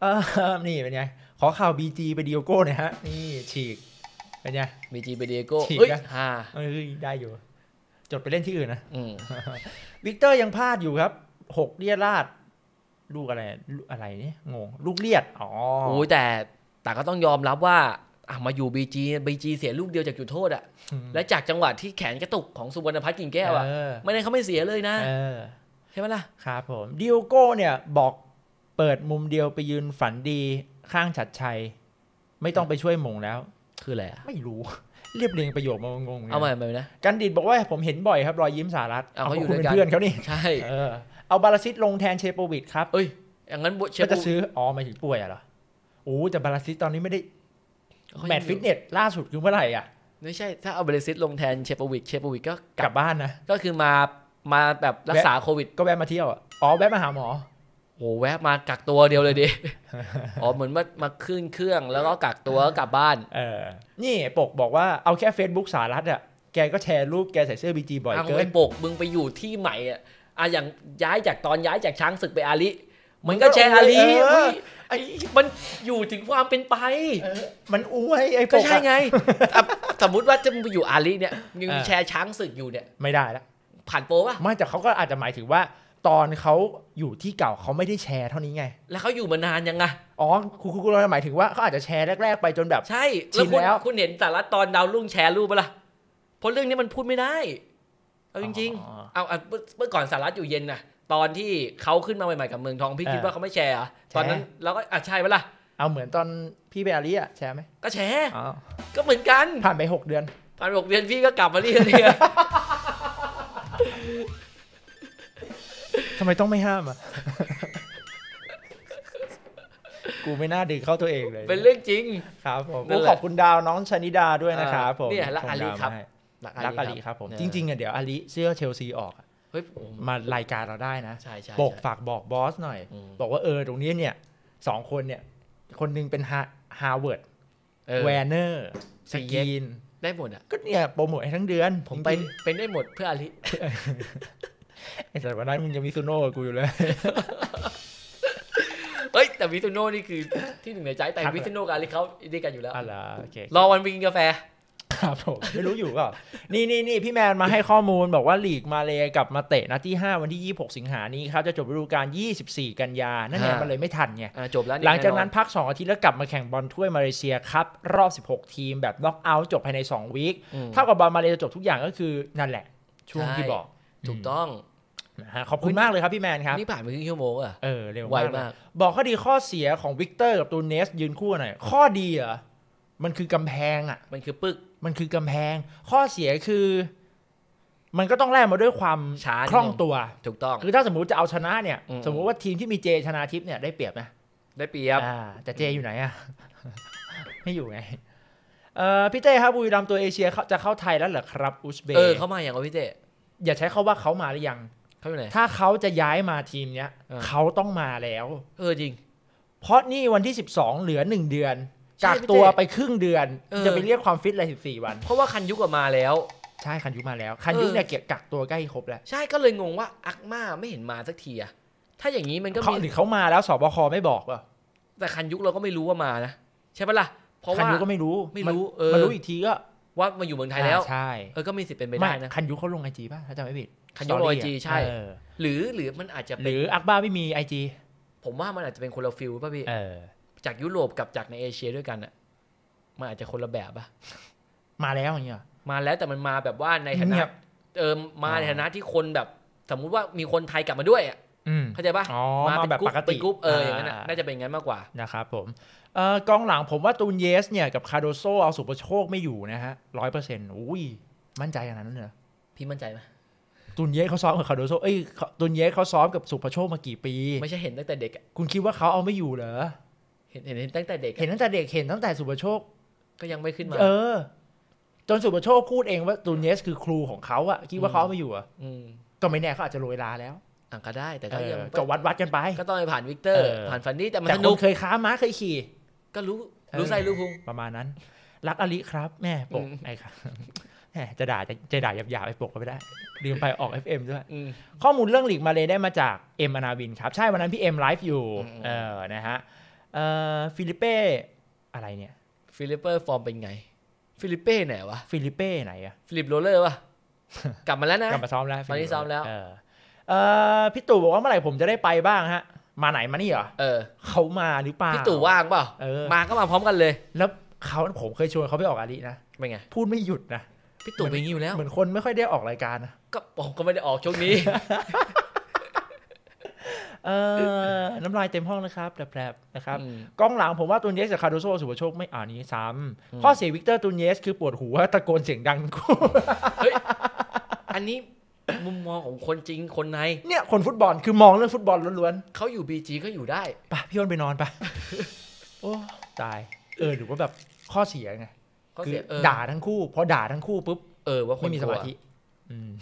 B: เออนี่เป็นไง ขอข่าวบีจีไปดีโอโก้น่ยฮะนี่ฉีกเป็นไงบีจีไปดีโก้ฉีกนะฮ่าได้อยู่จดไปเล่นที่อื่นนะวิกเตอร์ยังพลาดอยู่ครับหกเดียราดลูกอะไรอะไรนี่งง ลูกเลียด อ๋อโอ้ยแต่แต่ก็
A: ต้องยอมรับว่า อ่ะ มาอยู่บีจีบีจีเสียลูกเดียวจากจุดโทษอ่ะและจากจังหวะที่แขนกระตุกของสุวรรณพัฒน์กิ่งแก้วอ่ะ ไม่ได้เขาไม่เสียเลยนะ
B: ใช่ไหมล่ะ ครับผมดิโอโก้เนี่ย บอกเปิดมุมเดียวไปยืนฝันดีข้างฉัดชัย ไม่ต้องไปช่วยมงแล้ว คืออะไรอ่ะไม่รู้ เรียบเรียงประโยคมางงเอาใหม่ใหม่นะกันดิดบอกว่า ผมเห็นบ่อย ครับรอยยิ้มสารัตเอาเขาอยู่เป็นเพื่อนเขานี่ใช่เอาบาลซิตลงแทนเชโปวิดครับ เอ้ย อย่างนั้นเชโปจะซื้ออ๋อหมายถึงป่วยอะเหรอโอ้แต่บาลซิตตอนนี้ไม่ได้แมตช์ฟิตเนสล่าสุดคือเมื่อไหร่อ่ะไม่ใช่ถ้าเอาบาลซิตลงแทนเชโปวิด
A: เชโปวิดก็กลับบ้านนะก็คือมามาแบบรักษาโควิดก็แวะมาเที่ยวอ๋อแวะมาหาหมอโอ้แวะมากักตัวเดียวเลยดิอ๋อเหมือนมามาขึ้นเครื่อง แล้วก็
B: กักตัวกลับบ้าน เออนี่ปกบอกว่าเอาแค่ Facebook สารัตอ่ะแกก็แชร์รูปแกใส่เสื้อบีจีบ่อยเกินปกมึงไปอยู่ที่ใหม่อ่ะอะอย่างย้ายจากตอนย้ายจากช้
A: างศึกไปอาลีมันก็แชร์อาลีมันอยู่ถึงความเป็นไป
B: มันอ้วยไอ้ก็ใช่ไงสมมุติว่าจะอยู่อาลีเนี่ยยังแชร์ช้างศึกอยู่เนี่ยไม่ได้ละผ่านโปรป่ะไม่แต่เขาก็อาจจะหมายถึงว่า ตอนเขาอยู่ที่เก่าเขาไม่ได้แชร์เท่านี้ไง แล้วเขาอยู่มานานยังไง อ๋อคุณคุณหมายถึงว่าเขาอาจจะแชร์แรกๆไปจนแบบใช่แล้ว
A: คุณเห็นแต่ละตอนดาวรุ่งแชร์รูปปะล่ะเพราะเรื่องนี้มันพูดไม่ได้เอาจริงๆ เอาเมื่อก่อนสารัฐอยู่เย็นนะตอนที่เขาขึ้นมาใหม่ๆกับเมืองทองพี่คิดว่าเขาไม่แชร์อ่ะตอนนั้นเราก็อ่ะใช่ไหมล่ะเอาเหมือนตอนพี่แบรลี่
B: อ่ะแชร์ไหมก็แชร์ก็เหมือนกันผ่านไปหกเดือน
A: ผ่านหกเดือนพี่ก็กลับมาเรียนีย
B: ทำไมต้องไม่ห้ามอ่ะ กูไม่น่าดึงเข้าตัวเองเลยเป็นเรื่องจริง ครับผมขอบคุณดาวน้องชนิดาด้วยนะครับผมเนี่ยละอาลีครับรักอาลีครับผมจริงๆอ่ะเดี๋ยวอาลีเสื้อเชลซีออกเฮ้ยมารายการเราได้นะใช่ใบอกฝากบอกบอสหน่อย บอกว่าเออตรงนี้เนี่ยสองคนเนี่ย คนนึงเป็นฮาร์วิร์ดแวนเนอร์สกีนได้หมดอ่ะก็เนี่ยโปรโมททั้งเดือนผมไปเป็นได้หมดเพื่ออาลิไอ้สัตว์วันนั้นมึงยังมีซูโน่กูอยู่เลย
A: เอ้ยแต่วิซูโน่นี่คือ ที่หนึ่งในใจแต่วิซูโน่กับอาลิเขา
B: ดีกันอยู่แล้วอ๋อโอเครอวันวิ่งกาแฟครับผมไม่รู้อยู่ก็นี่นี่นี่พี่แมนมาให้ข้อมูลบอกว่าลีกมาเลยกับมาเตะนัดที่ 5 วันที่ 26 สิงหานี้ครับ จะจบฤดูกาล24 กันยา นั่นเองมันเลยไม่ทันไงจบแล้วหลังจากนั้นพัก 2 อาทิตย์แล้วกลับมาแข่งบอลถ้วยมาเลเซียครับรอบ 16 ทีมแบบน็อกเอาท์จบภายใน 2วีคเท่ากับบอลมาเลจะจบทุกอย่างก็คือ นั่นแหละ ช่วงที่บอกถูกต้องขอบคุณมากเลยครับพี่แมนครับนี่ผ่านไปครึ่งชั่วโมงอ่ะเออเร็วมากบอกข้อดีข้อเสียของวิกเตอร์กับตูเนสยืนคู่หน่อยข้อดีอะมันคือกำแพงอะมันคือปึกมันคือกำแพง ข้อเสียคือ มันก็ต้องแลกมาด้วยความชาคล่องตัวถูกต้อง คือถ้าสมมติจะเอาชนะเนี่ย สมมติว่าทีมที่มีเจชนะทิพย์เนี่ยได้เปรียบนะได้เปรียบแต่เจอยู่ไหนอะไม่อยู่ไง เออพี่เต้ครับบุรีรัมตัวเอเชียจะเข้าไทยแล้วเหรอครับ อุซเบก เออเขามาอย่างไรพี่เต้อย่าใช้เขาว่าเขามาหรือยังเขาอยู่ไหน ถ้าเขาจะย้ายมาทีมเนี้ยเขาต้องมาแล้ว เออจริง เพราะนี่วันที่สิบสองเหลือหนึ่งเดือนกักตัวไปครึ่งเดือนจะไปเรียกความฟิตเลยสิบสี่วัน เพราะว่าคันยุกมาแล้วใช่คันยุกมาแล้วคันยุกเนี่ยเกียวกักตัวใกล้ครบแล้ว
A: ใช่ก็เลยงงว่า
B: อักมาไม่เห็นมาสักทีอะ
A: ถ้าอย่างนี้มันก็มีหรือเขา
B: มาแล้วสบคไม่บอกว่ะแต่คั
A: นยุกเราก็ไม่รู้ว่ามานะใช่
B: ปะล่ะเพราะว่าคันยุกก็ไม่รู้ไม่รู้เออมารู้อีกท
A: ีก็ว่ามาอยู่เมืองไทยแล้วใช่เออก็มีสิทธิ์เป็นไปได้น
B: ะคันยุกเขาลงไอจีป่ะถ้าจำไม่ผิดคันยุลงไอจีใช่หรือหรือมันอาจจะหรือ
A: อักบ้าไม่มีไอจีผมว่ามันอาจจะเป็นคนละฟิลป่ะพี่จากยุโรปกับจากในเอเชียด้วยกันอะมันอาจจะคนละแบบอะมาแล้วอย่างเงี้ยมาแล้วแต่มันมาแบบว่าในฐานะเออมาในฐานะที่คนแบบ สมมุติว่ามีคนไทยกลับมาด้วยอะ
B: เข้าใจปะมาแบบปกติกรุ๊ปเอออย่างนั้นน่าจะเป็นงั้นมากกว่านะครับผมออกองหลังผมว่าตูนเยสเนี่ย กับคาโดโซเอาสุประโชคไม่อยู่นะฮะร้อยเปอร์เซ็นต์อุ้ยมั่นใจขนาดนั้นเหรอพี่มั่นใจไหมตุนเยสเขาซ้อมกับคาโดโซ เอ้ยตุนเยสเขาซ้อมกับสุภโชคมากี่ปีไม่ใช่เห็นตั้งแต่เด็กคุณคิดว่าเขาเอาไม่อยู่เหรอเห็นเห็นตั้งแต่เด็กเห็นตั้งแต่เด็กเห็นตั้งแต่สุบรโชค ก็ยังไม่ขึ้นมาเออ จนสุบรโชคพูดเองว่าตูนเยสคือครูของเขาอะคิดว่าเขาไม่อยู่อะก็ไม่แน่เขาอาจจะโรยลาแล้ว อ่ะก็ได้แต่ก็ยังก็วัดวัดกันไป ก็ต้องไปผ่านวิกเตอร์ ผ่านฟันนี่แต่มันนุกเคยค้าม้าเคยขี่ก็รู้รู้ใสรู้พุงประมาณนั้น รักอลิครับแม่ปกไอ้ครับจะด่าจะด่าหยาบๆไปปกก็ไม่ได้ลืมไปออก FM ด้วยข้อมูลเรื่องหลีกมาเลยได้มาจากเอ็มอนาวินครับ ใช่วันนั้นพี่เอ็มไลฟ์อยู่เออนะฮะฟิลิเป้อะไรเนี่ยฟิลิเป้ฟอร์มเป็นไง ฟิลิเป้ไหนวะฟิลิเป้ไหนอะฟิลิปโรเลอร์วะกลับมาแล้วนะกลับมาซ้อมแล้วตอนนี้ซ้อมแล้ว เออพี่ตู่บอกว่าเมื่อไหร่ผมจะได้ไปบ้างฮะมาไหนมานี่เหรอเออเขามาหรือเปล่าพี่ตู่ว่างเปล่ามาก็มาพร้อมกันเลย แล้วเขาผมเคยชวนเขาไปออกอาลีนะเป็นไงพูดไม่หยุดนะพี่ตู่เป็นอยีอยู่แล้วเหมือนคนไม่ค่อยได้ออกรายการนะก็ผมก็ไม่ได้ออกช่วงนี้เออน้ำลายเต็มห้องนะครับแผลบๆนะครับกล้องหลังผมว่าตุนเยสกับคาร์โดโซสุภโชคไม่อ่านนี้ซ้ำข้อเสียวิกเตอร์ตุนเยส คือปวดหัวตะโกนเสียงดังคู่อันนี้มุมมองของคนจริงคนในเนี่ย คนฟุตบอลคือมองเรื่องฟุตบอลล้วนๆเขาอยู่บีจีก็อยู่ได้ปะพี่อ้นไปนอนปะโอ้ตาย เออหรือว่าแบบข้อเสียไงข้อเสียด่าทั้งคู่พอด่าทั้งคู่ปุ๊บเออว่าคนไม่มีสมาธิ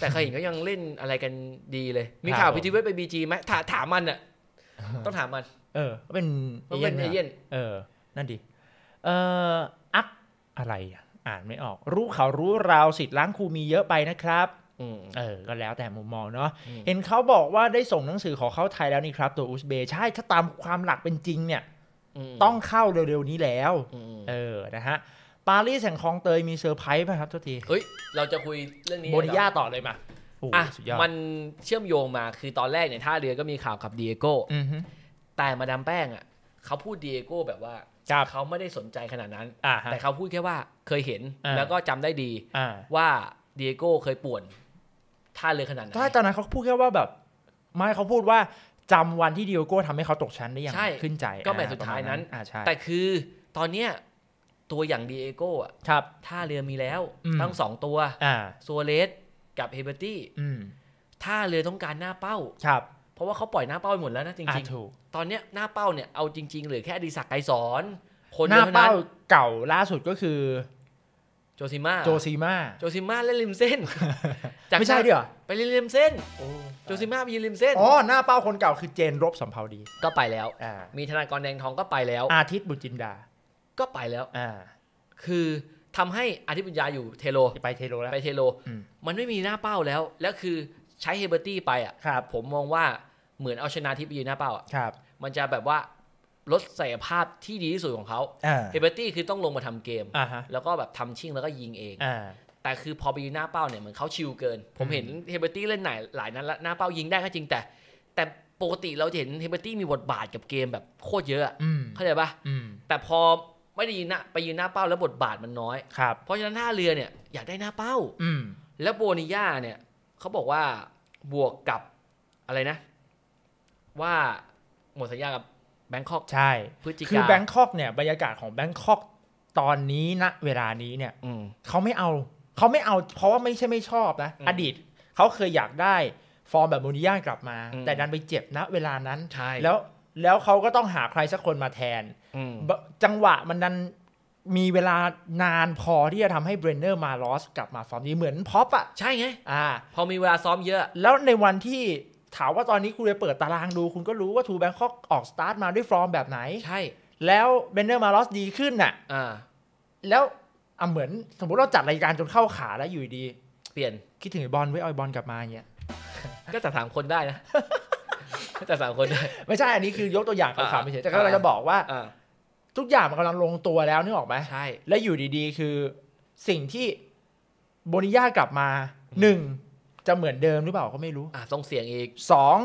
B: แต่ใครเห็นก็
A: ยังเล่นอะไรกันดีเลย มีข่าวพิธีเวทไปบีจีไหม ถามมันอ่ะต้องถามมัน
B: เออเป็นเอเย่นเอเย่นเออ นั่นดิเอออักอะไรอ่อ่านไม่ออก รู้เขารู้ราวสิทธิ์ล้างครูมีเยอะไปนะครับเออ ก็แล้วแต่มุมมองเนาะ เห็นเขาบอกว่าได้ส่งหนังสือขอเข้าไทยแล้วนี่ครับ ตัวอุซเบ ใช่ถ้าตามความหลักเป็นจริงเนี่ย ต้องเข้าเร็วๆนี้แล้ว เออ นะฮะปารีสแห่งคลองเตย มีเซอร์ไพรส์ป่ะครับทุกทีเฮ้ย
A: เราจะคุยเรื่องนี้โบนิยาต่อเลยมาอ่ะมันเชื่อมโยงมาคือตอนแรกเนี่ยท่าเรือก็มีข่าวกับเดียโก้ แต่มาดามแป้งอ่ะ เขาพูดเดียโก้แบบว่า เขาไม่ได้สนใจขนาดนั้น แต่เขาพูดแค่ว่าเคยเห็น แล้วก็จำได้ดี ว่าเดียโก้เคยป
B: ่วนท่าเรือขนาดไหนใช่ตอนนั้นเขาพูดแค่ว่าแบบไม่เขาพูดว่าจำวันที่เดียโก้ทำให้เขาตกชั้นได้ยังขึ้นใจ ก็แมตสุดท้ายนั้นแต่
A: คือตอนเนี้ยตัวอย่างดีเอโก้ครับท่าเรือมีแล้วตั้งสองตัวซัวเลสกับเฮเบอร์ตี้ท่าเรือต้องการหน้าเป้าครับเพราะว่าเขาปล่อยหน้าเป้าไปหมดแล้วนะจริง ๆ ตอนเนี้ยหน้าเป้าเนี่ย เอาจริง ๆ หรือแค่ดีสักไกสอนคนหน้าเป้า
B: เก่าล่าสุดก็คือ
A: โจซิมาโจซิมาโจซิมาเล่นริมเส้น
B: ไม่ใช่เดี๋ยวไปเล่นริมเส้นโจซิมาไปยืนริมเส้นอ๋อหน้าเป้าคนเก่าคือเจนรบสัมภาวดีก็ไปแล้วมีธนากรแดงทองก็ไปแล้ว อาทิตย์บุจินดาก็ไปแล้ว
A: อ่า คือทำให้อธิปัญญาอยู่เทโลไปเทโลแล้วไปเทโล มันไม่มีหน้าเป้าแล้ว แล้วคือใช้เฮเบอร์ตี้ไปอ่ะ ผมมองว่าเหมือนเอาชนะทิพย์ไปยืนหน้าเป้าอ่ะมันจะแบบว่าลดศักยภาพที่ดีที่สุดของเขาเฮเบอร์ตี้คือต้องลงมาทำเกม แล้วก็แบบทำชิ่ง แล้วก็ยิงเอง แต่คือพอไปยืนหน้าเป้าเนี่ยเหมือนเขาชิลเกิน ผมเห็นเฮเบอร์ตี้เล่นไหนหลายนั้นละหน้าเป้ายิงได้ก็จริงแต่ แต่ปกติเราจะเห็นเฮเบอร์ตี้มีบทบาทกับเกม แบบโคตรเยอะเข้าใจปะแต่พอไม่ได้ยืนหน้าไปยืนหน้าเป้าแล้วบทบาทมันน้อยครับเพราะฉะนั้นท่าเรือเนี่ย อยากได้หน้าเป้า อืมแล้วโบนิย่าเนี่ยเขาบอกว่าบวกกับอะไรนะ ว่า
B: หมดสัญญากับแบงคอกใช่พฤศจิกาคือแบงคอก เนี่ยบรรยากาศของแบงคอกตอนนี้ณเวลานี้เนี่ย อืเขาไม่เอาเขาไม่เอาเพราะว่าไม่ใช่ไม่ชอบนะออดีต เขาเคยอยากได้ฟอร์มแบบโมนิย่ากลับมามแต่ดันไปเจ็บณเวลานั้นใช่แล้วแล้วเขาก็ต้องหาใครสักคนมาแทนจังหวะมันดันมีเวลานานพอที่จะทำให้เบรนเนอร์มาลอสกลับมาฟอร์มดีเหมือนพ็อปอะใช่ไงอ่าพอมีเวลาซ้อมเยอะ แล้วในวันที่ถามว่าตอนนี้คุณไปเปิดตารางดู คุณก็รู้ว่าทูแบงคอกออกสตาร์ทมาด้วยฟอร์มแบบไหนใช่แล้วเบรนเนอร์มาลอสดีขึ้นน่ะ อ่า แล้วอ่เหมือนสมมติเราจัดรายการจนเข้าขาแล้วอยู่ดี เปลี่ยนคิดถึงไอ้บอลไว้ออยบอลกลับมาเงี้ยก็จะถามคนได้นะจะถามคนได้ไม่ใช่อันนี้คือยกตัวอย่างขำๆใช่แต่ก็เราจะบอกว่าทุกอย่างมันกำลังลงตัวแล้วนึกออกไหมใช่และอยู่ดีๆ คือสิ่งที่โบนิยากลับมาหนึ่งจะเหมือนเดิมหรือเปล่าก็ไม่รู้อ่ะต้องเสี่ยงอีกสอง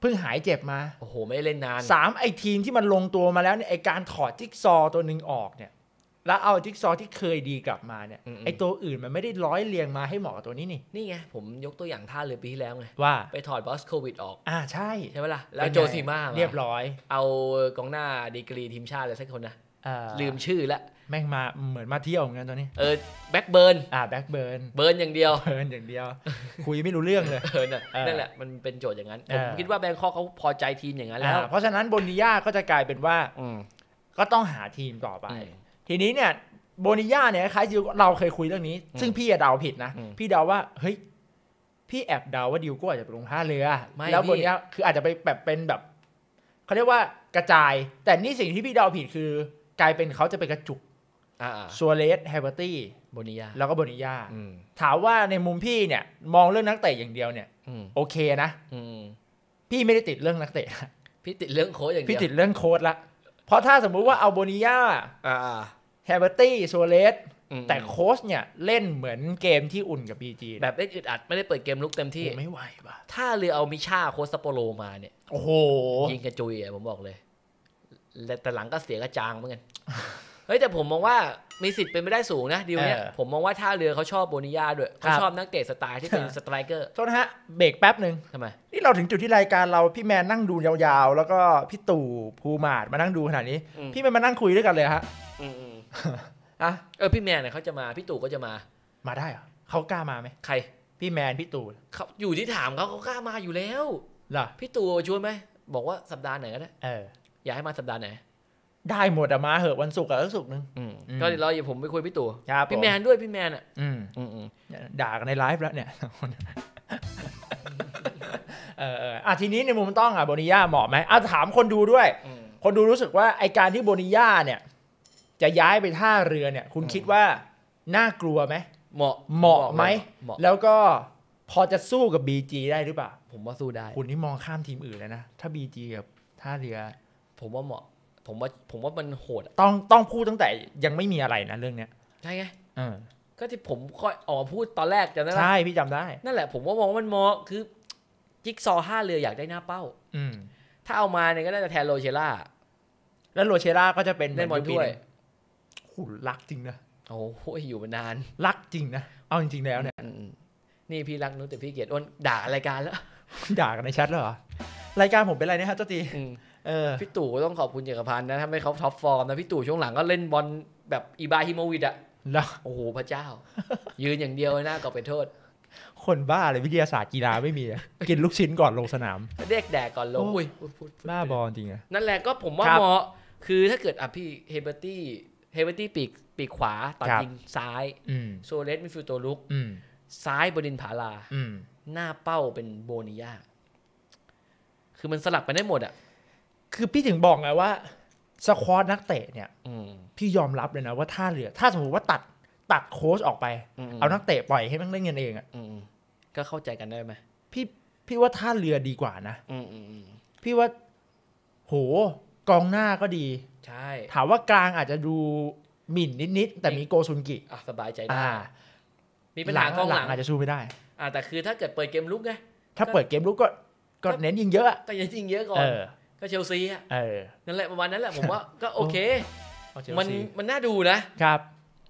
B: เพิ่งหายเจ็บมาโอ้โหไม่เล่นนานสามไอทีมที่มันลงตัวมาแล้วเนี่ยไอการถอดจิ๊กซอตัวหนึ่งออกเนี่ยแล้วเอาจิ๊กซอที่เคยดีกลับมาเนี่ยไอตัวอื่นมันไม่ได้ร้อยเรียงมาให้เหมาะกับตัวนี้ นี่นี่ไง ผมยกตัวอย่างท่าเลยปีที่แล้วไงว่า ไปถอดบอสโควิดออก อ่าใช่ ใช่ไหมล่ะแล้วโจซีมาเรียบร
A: ้อย เอากองหน้าดีกรีทีมชาติเลยสักคนนะ
B: ลืมชื่อละแม่งมาเหมือนมาเที่ยวเหมือนกันตอนนี้ เออแบ็กเบิร์นอ่าแบ็กเบิร์นเบิร์นอย่างเดียวเบิร์นอย่างเดียว คุยไม่รู้เรื่องเลยนั่นแหละมันเป็นโจทย์อย่างนั้นผมคิดว่
A: าแบงคอกเขาพ
B: อใจทีมอย่างนั้นแล้วเพราะฉะนั้นบนิยาก็จะกลายเป็นว่าก็ต้องหาทีมต่อไปทีนี้เนี่ยโบนิยาเนี่ยคล้ายดิวเราเคยคุยเรื่องนี้ ซึ่งพี่เดาผิดนะ พี่เดาว่า เฮ้ย พี่แอบเดาว่าดิวก็อาจจะไปลงท่าเรือ แล้วโบนิยาคืออาจจะไปแบบเป็นแบบ เขาเรียกว่ากระจาย แต่นี่สิ่งที่พี่เดาผิดคือกลายเป็นเขาจะไปกระจุกซัวเลสไฮเปอร์ตี้โบนิยาแล้วก็โบนิยาถามว่าในมุมพี่เนี่ย มองเรื่องนักเตะอย่างเดียวเนี่ยโอเคนะพี่ไม่ได้ติดเรื่องนักเตะพี่ติดเรื่องโค้ชอย่างเดียวพี่ติดเรื่องโค้ชละเพราะถ้าสมมุติว่าเอาโบนิยาแเบอร์ตี้โซเลสแต่โค้ชเนี่ยเล่นเหมือนเกมที่อุ่นกับบีจีแบบ
A: เล่นอึดอัดไม่ได้เปิดเกมลุกเต็มที่ไม่ไหวปะถ้าเรือเอามิชาโคสโปโลมาเนี่ยโอ้โหยิงกระจุยอ่ะผมบอกเลยแต่หลังก็เสียกระจางเหมือนกันเฮ้ย แต่ผมมองว่ามีสิทธิ์เป็นไม่ได้สูงนะดีวเนี้ยผมมองว่าถ้าเรือเขาชอบโบนิยาด้วยเขาชอบนักเตะสไ
B: ตล์ที่เป็นสไตรเกอร์โทษนะฮะเบรกแป๊บหนึ่งทำไมนี่เราถึงจุดที่รายการเราพี่แมนนั่งดูยาวๆแล้วก็พี่ตู่ภูมาดมานั่งดูขนาดนี้พี่แมนมานั่งคุยด้วยกันเลยฮะ
A: อะเออ พี่แมนเนี่ยเขาจะมา พี่ตู่ก็จะมา มาได้เหรอเขากล้ามาไหมใคร พี่แมนพี่ตู่เขาอยู่ที่ถามเขาเขากล้ามาอยู่แล้วเหรอพี่ตู่ชวนไหมบอกว่าสัปดาห
B: ์ไหนก็ได้เอออยากให้มาสัปดาห์ไหน ได้หมดอะมาเหอะวันศุกร์กับวันศุกร์นึงก็เดี๋ยวเราอย่าผมไปคุยพี่ตู่พี่แมนด้วยพี่แมนอ่ะด่ากันในไลฟ์แล้วเนี่ยเอออ่ะทีนี้ในมุมต้องอ่ะโบนิย่าเหมาะไหมอ่ะถามคนดูด้วยคนดูรู้สึกว่าไอการที่โบนิย่าเนี่ยจะย้ายไปท่าเรือเนี่ย คุณคิดว่าน่ากลัวไหม เหมาะเหมาะไหมแล้วก็พอจะสู้กับ BG ได้หรือเปล่า ผมว่าสู้ได้คุณนี่มองข้ามทีมอื่นแล้วนะถ้า BG กับท่าเรือ ผมว่าเหมาะ ผมว่าผมว่ามันโหดต้องต้องพูดตั้งแต่ยังไม่มีอะไรนะเรื่องเนี้ย
A: ใช่ไงก็ที่ผมค่อยออกมาพูดตอนแรกจำได้ใช่พี่จำได้ นั่นแหละ ผมว่ามองมันเหมาะคือจิ๊กซอห้าเรืออยากได้หน้าเป้า อืถ้าเอามาเนี่ยก็น่าจะแทนโรเชล่าแล้วโรเชล่าก็จะเป็นเล่นบอลถ้วย
B: รักจริงนะ โอ้โหอยู่มานาน รักจริงนะ เอาจริงๆแล้วเนี่ย นี่พี่รักนุ้แต่พี่เกลียดอ้นด่ารายการแล้วด่ากันในแชทเหรอ รายการผมเป็นไรนะครับ
A: เจ้าตีพี่ตู่ต้องขอบคุณเจกพันธ์นะถ้าไม่เขาท็อปฟอร์มนะพี่ตู่ช่วงหลังก็เล่นบอลแบบอีบาฮิโมวิดอะโอ้โหพระเจ้า ยืนอย่างเดียวหน้าก็เป็นโทษ
B: คนบ้าเลยวิทยาศาสตร์กีฬาไม่มี กินลูกชิ้นก่อนลงสนาม
A: เด็กแดกก่อนลงอุ้ย
B: บ้าบอลจริงอะนั่นแหละก็ผมว่าเหมา
A: ะคือถ้าเกิดอ่ะพี่เฮเบอร์ตี้เฮเวนตี้ปีกปีกขวาตัดยิงซ้ายโซเลสมิฟิลโตลุกซ้ายบดินผาลาหน้าเป้าเป็นโบนิยาคือมันสลับไปได้หมด
B: อ่ะ คือพี่ถึงบอกไงว่าสควอตนักเตะเนี่ยพี่ยอมรับเลยนะว่าถ้าเหลือ ถ้าสมมติว่าตัด ตัดโค้ชออกไป เอานักเตะปล่อยให้มันเล่นเงินเองอ่ะก็เข้าใจกันได้ไหมพี่พี่ว่าท่าเรือดีกว่านะพี่ว่าโหกองหน้าก็ดี ใช่ ถามว่ากลางอาจจะดูหมิ่นนิดๆ แต่มีโกซุนกิอ่ะสบายใจได้มีปัญหากองหลังอาจจะสู้ไม่ได้
A: อ่าแต่คือถ้าเกิดเปิดเกมลุกไง ถ้าเปิด
B: เกมลุกก็ก็เน้นยิงเยอะ ก็เน้นยิงเยอะก่อน
A: ก็เชลซีอ่ะนั่นแหละประมาณนั้นแหละผมว่าก็โอเคมันมันน่าดูนะครับ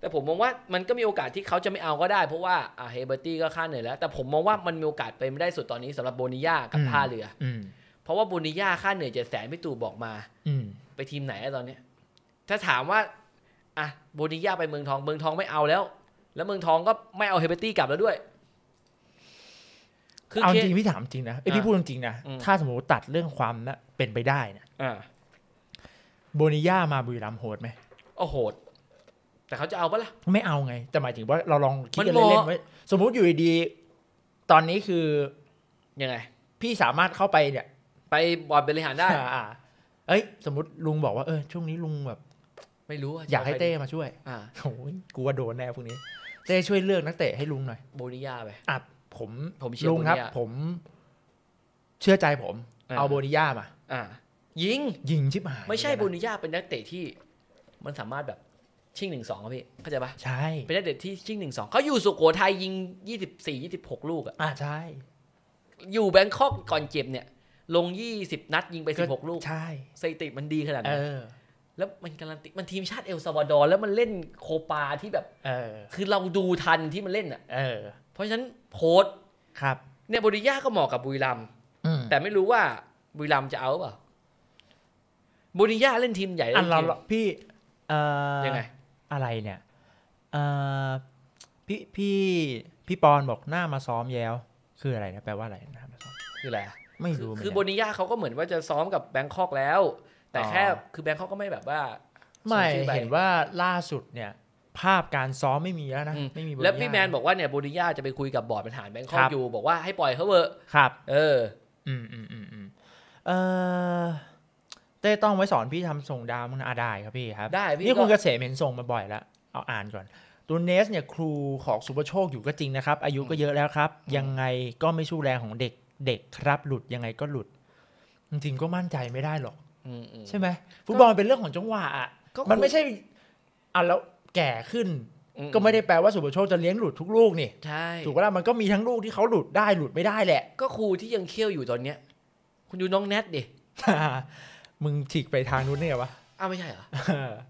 A: แต่ผมมองว่ามันก็มีโอกาสที่เขาจะไม่เอาก็ได้เพราะว่าอ่าเฮเบอร์ตี้ก็ค่าเหนื่อยแล้ว แต่ผมมองว่ามันมีโอกาสไปไม่ได้สุดตอนนี้สำหรับโบนิยากับท่าเรือราะว่าบุนิยาค่าเหนื่อยเจ็ดแสนพี่ตู่บอกมา อืไปทีมไหนตอนเนี้ยถ้าถามว่า อ่ะบุนิยาไปเมืองทอง เมืองทองไม่เอาแล้ว แล้วเมืองทองก็ไม่เอาเฮเบตี้กลับแล้วด้วย
B: คือเอาจริงพี่ถามจริงนะไอ้พี่พูดจริงนะถ้าสมมติตัดเรื่องความนะเป็นไปได้นะโบนิยามาบุรีรัมโหดไหมโอ้โหด แต่เขาจะเอาปะล่ะ ไม่เอาไง แต่หมายถึงว่าเราลองคิดกันเล่นๆไว้สมมุติอยู่ดี ตอนนี้คือยังไง พี่สามารถเข้าไปเนี่ยไปบอร์ดบริหารได้เอ้ย สมมติลุงบอกว่าเออ ช่วงนี้ลุงแบบ ไม่รู้อยากให้เต้มาช่วยอ่าโอ้ยกูว่าโดนแน่พวกนี้ เต้ช่วยเลือกนักเตะให้ลุงหน่อยโบนิยาไปอ่ะ ผมผมลุงครับ ผม เชื่อใจผม เอาโบนิยามาอ่า ยิงยิง ชิบหาย
A: ไม่ใช่โบนิยาเป็นนักเตะที่ มันสามารถแบบ ชิงหนึ่งสองพี่ เข้าใจปะใช่เป็นนักเตะที่ชิงหนึ่งสองเขาอยู่สุโขทัยยิงยี่สิบสี่ยี่สิบหกลูกอ่ะอ่าใช่ อยู่แบงคอกก่อนเจ็บเนี่ยลง 20 นัดยิงไป 16 ลูกใช่สถิติมันดีขนาดนั้นแล้วมันการันตีมันทีมชาติเอลซาวาดอร์แล้วมันเล่นโคปาที่แบบคือเราดูทันที่มันเล่นอ่ะเพราะฉะนั้น โพสครับ เนี่ยบริยาก็เหมาะกับบุรีรัมแต่ไม่รู้ว่าบุรีรัมจะเอาเปล่าบุริยาเล
B: ่นทีมใหญ่แล้วพี่ยังไง อะไรเนี่ยพี่พี่พี่ปอนบอกหน้ามาซ้อมแย้วคืออะไรนะแปลว่าอะไรหน้ามาซ้อมคืออะไรไม่รู้คือโบ
A: นิยาเขาก็เหมือนว่าจะซ้อมกับแบงคอกแล้ว แต่แค่คือแบงคอกก็ไม่แบบว่าไม่เห็น
B: ว่าล่าสุดเนี่ย ภาพการซ้อมไม่มีแล้วนะไม่มีแล้วพี่แมน
A: บอกว่าเนี่ยโบนิยาจะไปคุยกับบอร์ดบริหารแบงคอกอยู่บอกว่าให้ปล่อยเขาเถอะ
B: ครับ เออ อืมอืมอืมอืมเออเต้ต้องไว้สอนพี่ทำส่งดาวมันอาได้ครับพี่ครับได้พี่นี่คุณเกษมเห็นส่งมาบ่อยแล้ว เอาอ่านก่อนตูนเนสเนี่ยครูของสุปโชคอยู่ก็จริงนะครับ อายุก็เยอะแล้วครับ ยังไงก็ไม่ชู้แรงของเด็กเด็กครับหลุดยังไงก็หลุดจริงๆก็มั่นใจไม่ได้หรอกใช่ไหมฟุตบอลเป็นเรื่องของจังหวะอ่ะมันไม่ใช่อ่ะแล้วแก่ขึ้น ก็ไม่ได้แปลว่าสุบโชคจะเลี้ยงหลุดทุกลูกนี่ใช่ถูกล้วมันก็มีทั้งลูกที่เขาหลุดได้หลุดไม่ได้แหละ ก็ครูที่ยังเคี่ยวอยู่ตอนเนี้ยคุณดูน้องแนทดิมึงฉีกไปทางนู้นเนี่ยวะอ้าวไม่ใช่เหรอ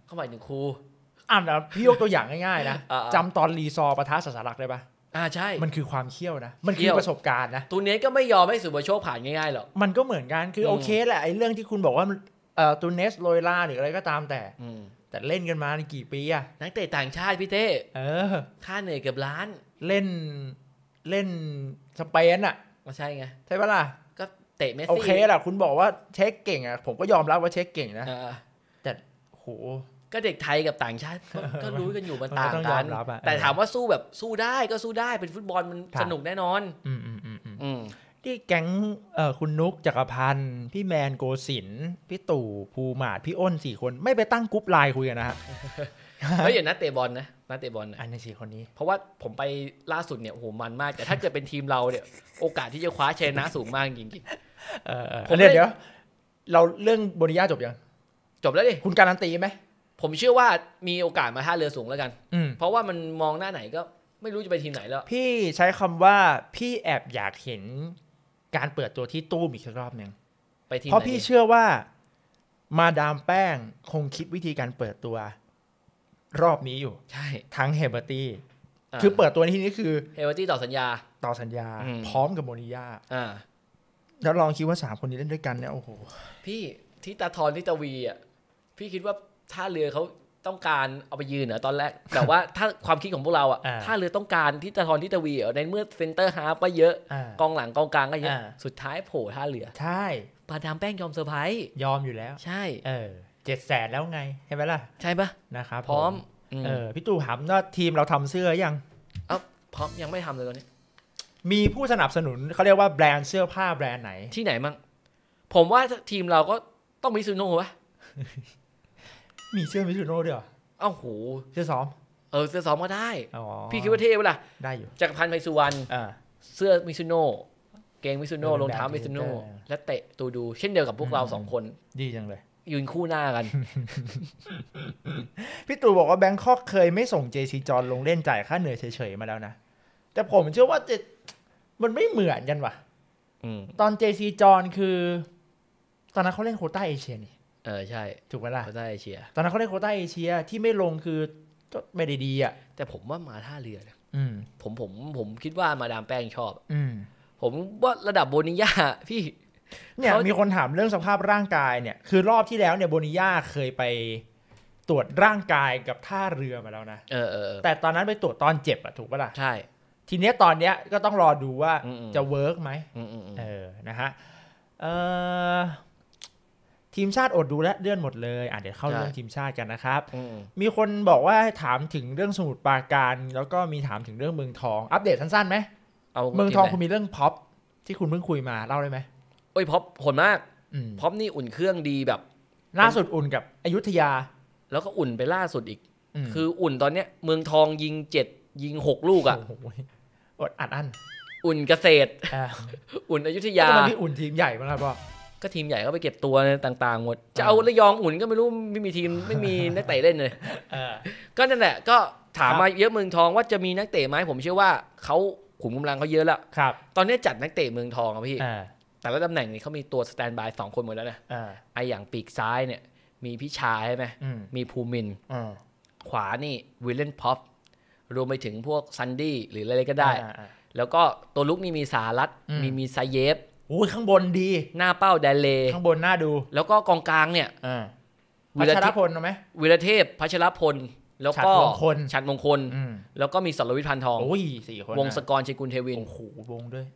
B: เขาหมายถึงครู อ่านนะพี่ยกตัวอย่างง่ายๆนะจำตอนรีซอประท้าสสารลักได้ปะอ่าใช่ มันคือความเขี้ยวนะ มันคือประสบการณ์นะ ตัวนี้ก็ไม่ยอมให้สุบโชคผ่านง่ายๆ หรอก มันก็เหมือนกันคือโอเคแหละไอ้เรื่องที่คุณบอกว่าเอ่อตูเนสโรยล่าหรืออะไรก็ตามแต่แต่เล่นกันมาในกี่ปีอะนักเตะต่างชาติพี่เต้เออค่าเหนื่อยเกือบล้านเล่นเล่น สเปนอะก็ใช่ไง ใช่ปะล่ะก็เตะเมสซี่โอเคแหละคุณบอกว่าเช็คเก่งอะผมก็ยอมรับว่าเช็คเก่งนะแต่โหก็เด็กไทยกับต่างชาติ
A: ก็รู้กันอยู่มันต่างกัน แต่ถามว่าสู้แบบสู้ได้ก็สู้ได้เป็นฟุตบอลมันสนุกแน่
B: นอน อืมที่แก๊งเอคุณนุก จักรพันธ์พี่แมนโกศิน พี่ตู่ภูมาดพี่อ้นสี่คนไม่ไปตั้งกรุ๊ปไลน์คุยกันนะฮะแล้วอย่า
A: งนัดเตะบอลนะนัดเตะบอลอันนี้สี่คนนี้ เพราะว่าผมไปล่าสุดเนี่ยโหมันมากแต่ถ้าเกิดเป็นทีมเราเนี่ยโอกาสที่จะคว้าชนะสูงมากจริงๆผมเดี๋ยวเรา
B: เรื่องบนิยาจบยัง
A: จบแล้วดิคุณการันตีไหมผมเชื่อว่ามีโอกาสมาท่าเรือสูงแล้วกันเพราะว่ามันมองหน้าไหนก็ไม่รู้จะไปทีมไหนแล้ว
B: พี่ใช้คำว่าพี่แอบอยากเห็นการเปิดตัวที่ตู้อีกรอบหนึ่งไปทีเพราะพี่เชื่อว่ามาดามแป้งคงคิดวิธีการเปิดตัว รอบนี้อยู่ ใช่ ทั้งเฮเบอร์ตี้คือเปิดตัวในที่นี้คือเฮเบอร์ตี้ต่อสัญญาต่อสัญญา พร้อมกับโมนิยาแล้วลองคิดว่าสามคนนี้เล่นด้วยกันเนี่ยโอ้โห
A: พี่ทิตาทรทิตาวีอ่ะพี่คิดว่าท่าเรือเขาต้องการเอาไปยืนเหรอตอนแรก แต่ว่าถ้าความคิดของพวกเราอ่ะ ถ้าเรือต้องการที่ตะทอนที่ตะวีในเมื่อเซนเตอร์ฮาร์ปก็เยอะกองหลังกองกลางก็เยอะ สุดท้ายโผล่ท่าเรือ ใช่ปาดามแป้งยอมเซอร์ไพร
B: ส์ ยอมอยู่แล้ว ใช่ เออ เจ็ดแสนแล้วไงใช่ไหมล่ะ ใช่ปะนะครับ พร้อม เออ พี่ตู่ถามว่าทีมเราทำเสื้อยังเอ้าพร้อมยังไม่ทำเลยตอนนี้ มีผู้สนับสนุนเขาเรียกว่าแบรนด์เสื้อผ้าแบรนด์ไหน ที่ไหนมั่ง ผมว่าทีมเราก็ต้องมีซูโน่ปะมีเสื้อมิสซูโน่ด้วยเหรออ้าวโห
A: เสื้อซ้อมเออเสื้อซ้อมก็ได้ พี่คิดว่าเท่ปะล่ะ ได้อยู่จักรพันธ์ไพสุวรรณเสื้อมิสซูโน่เกงมิสซูโน่รองเท้ามิสซูโน่และเตะตูดู เช่นเดียวกับพวกเราสอง
B: คน ดีจังเลย ยืนคู่หน้ากัน พี่ตู่บอกว่าแบงคอกเคยไม่ส่งเจซีจอนลงเล่นจ่ายค่าเหนื่อยเฉยๆมาแล้วนะ แต่ผมเชื่อว่าจะมันไม่เหมือนกันว่ะตอนเจซีจอนคือ ตอนนั้นเขาเล่นโคต้าเอเชียนี่เออใช่ถูกไหมล่ะโคต้าเอเชีย ตอนนั้นเขาได้โคต้าเอเชียที่ไม่ลงคือก็ไม่ได้ดีอ่ะแต่ผมว่ามาท่าเรือนะผมผมผมคิดว่ามาดามแป้งชอบ อืผมว่าระดับโบนิยาพี่เนี่ยมีคนถามเรื่องสภาพร่างกายเนี่ยคือรอบที่แล้วเนี่ยโบนิยาเคยไปตรวจร่างกายกับท่าเรือมาแล้วนะเออเออแต่ตอนนั้นไปตรวจตอนเจ็บอ่ะถูกปะล่ะใช่ ทีเนี้ยตอนเนี้ยก็ต้องรอดูว่าจะเวิร์กไหมเออนะฮะเออทีมชาติอดดูและเลื่อนหมดเลย อ่ะเดี๋ยวเข้าเรื่องทีมชาติกันนะครับ มีคนบอกว่าถามถึงเรื่องสมุดปราการแล้วก็มีถามถึงเรื่องเมืองทอง อัปเดตสั้นๆไหมเมืองทองคุณมีเรื่องพ็อปที่คุณเพิ่งคุยมาเล่าได้ไหมโอ้ยพ็อปผลมากพ็อปนี่
A: อุ่นเครื่องดีแบบล่าสุดอุ่นกับอยุธยา แล้วก็อุ่นไปล่าสุดอีกคืออุ่นตอนเนี้ยเมืองทองยิงเจ็ดยิงหกลูกอ่ะอดอัดอั้นอุ่นเกษตรอุ่นอยุธยาตอนนี้อุ่นทีมใหญ่มากครปบก็ทีมใหญ่ก็ไปเก็บตัวต่าง ๆ หมด จะเอาระยองอุ่นก็ไม่รู้ไม่มีทีมไม่มีนักเตะเล่นเลยก็นั่นแหละก็ถามมาเยอะเมืองทองว่าจะมีนักเตะไหมผมเชื่อว่าเขาขุมกำลังเขาเยอะแล้วตอนนี้จัดนักเตะเมืองทองครับพี่ แต่ละตำแหน่งนี่เขามีตัวสแตนบายสองคนหมดแล้วนะไออย่างปีกซ้ายเนี่ยมีพิชาใช่ไหมมีภูมิน ขวานี่วิลเลนพ็อปรวมไปถึงพวกซันดี้หรืออะไรก็ได้ แล้วก็ตัวลุกนี่มีสารัตมีมีซเยฟโอ้ยข้างบนดีหน้าเป้าแดนเลข้างบนหน้าดู แล้วก็กองกลางเนี่ยพัชรพลไหมวิรเทพพัชรพลแล้วก็ชัดมงคลแล้วก็มีสรวิทพันทองโอ้ยสี่คนวงสกรชัยกุลเทวินโอ้โหวงด้วย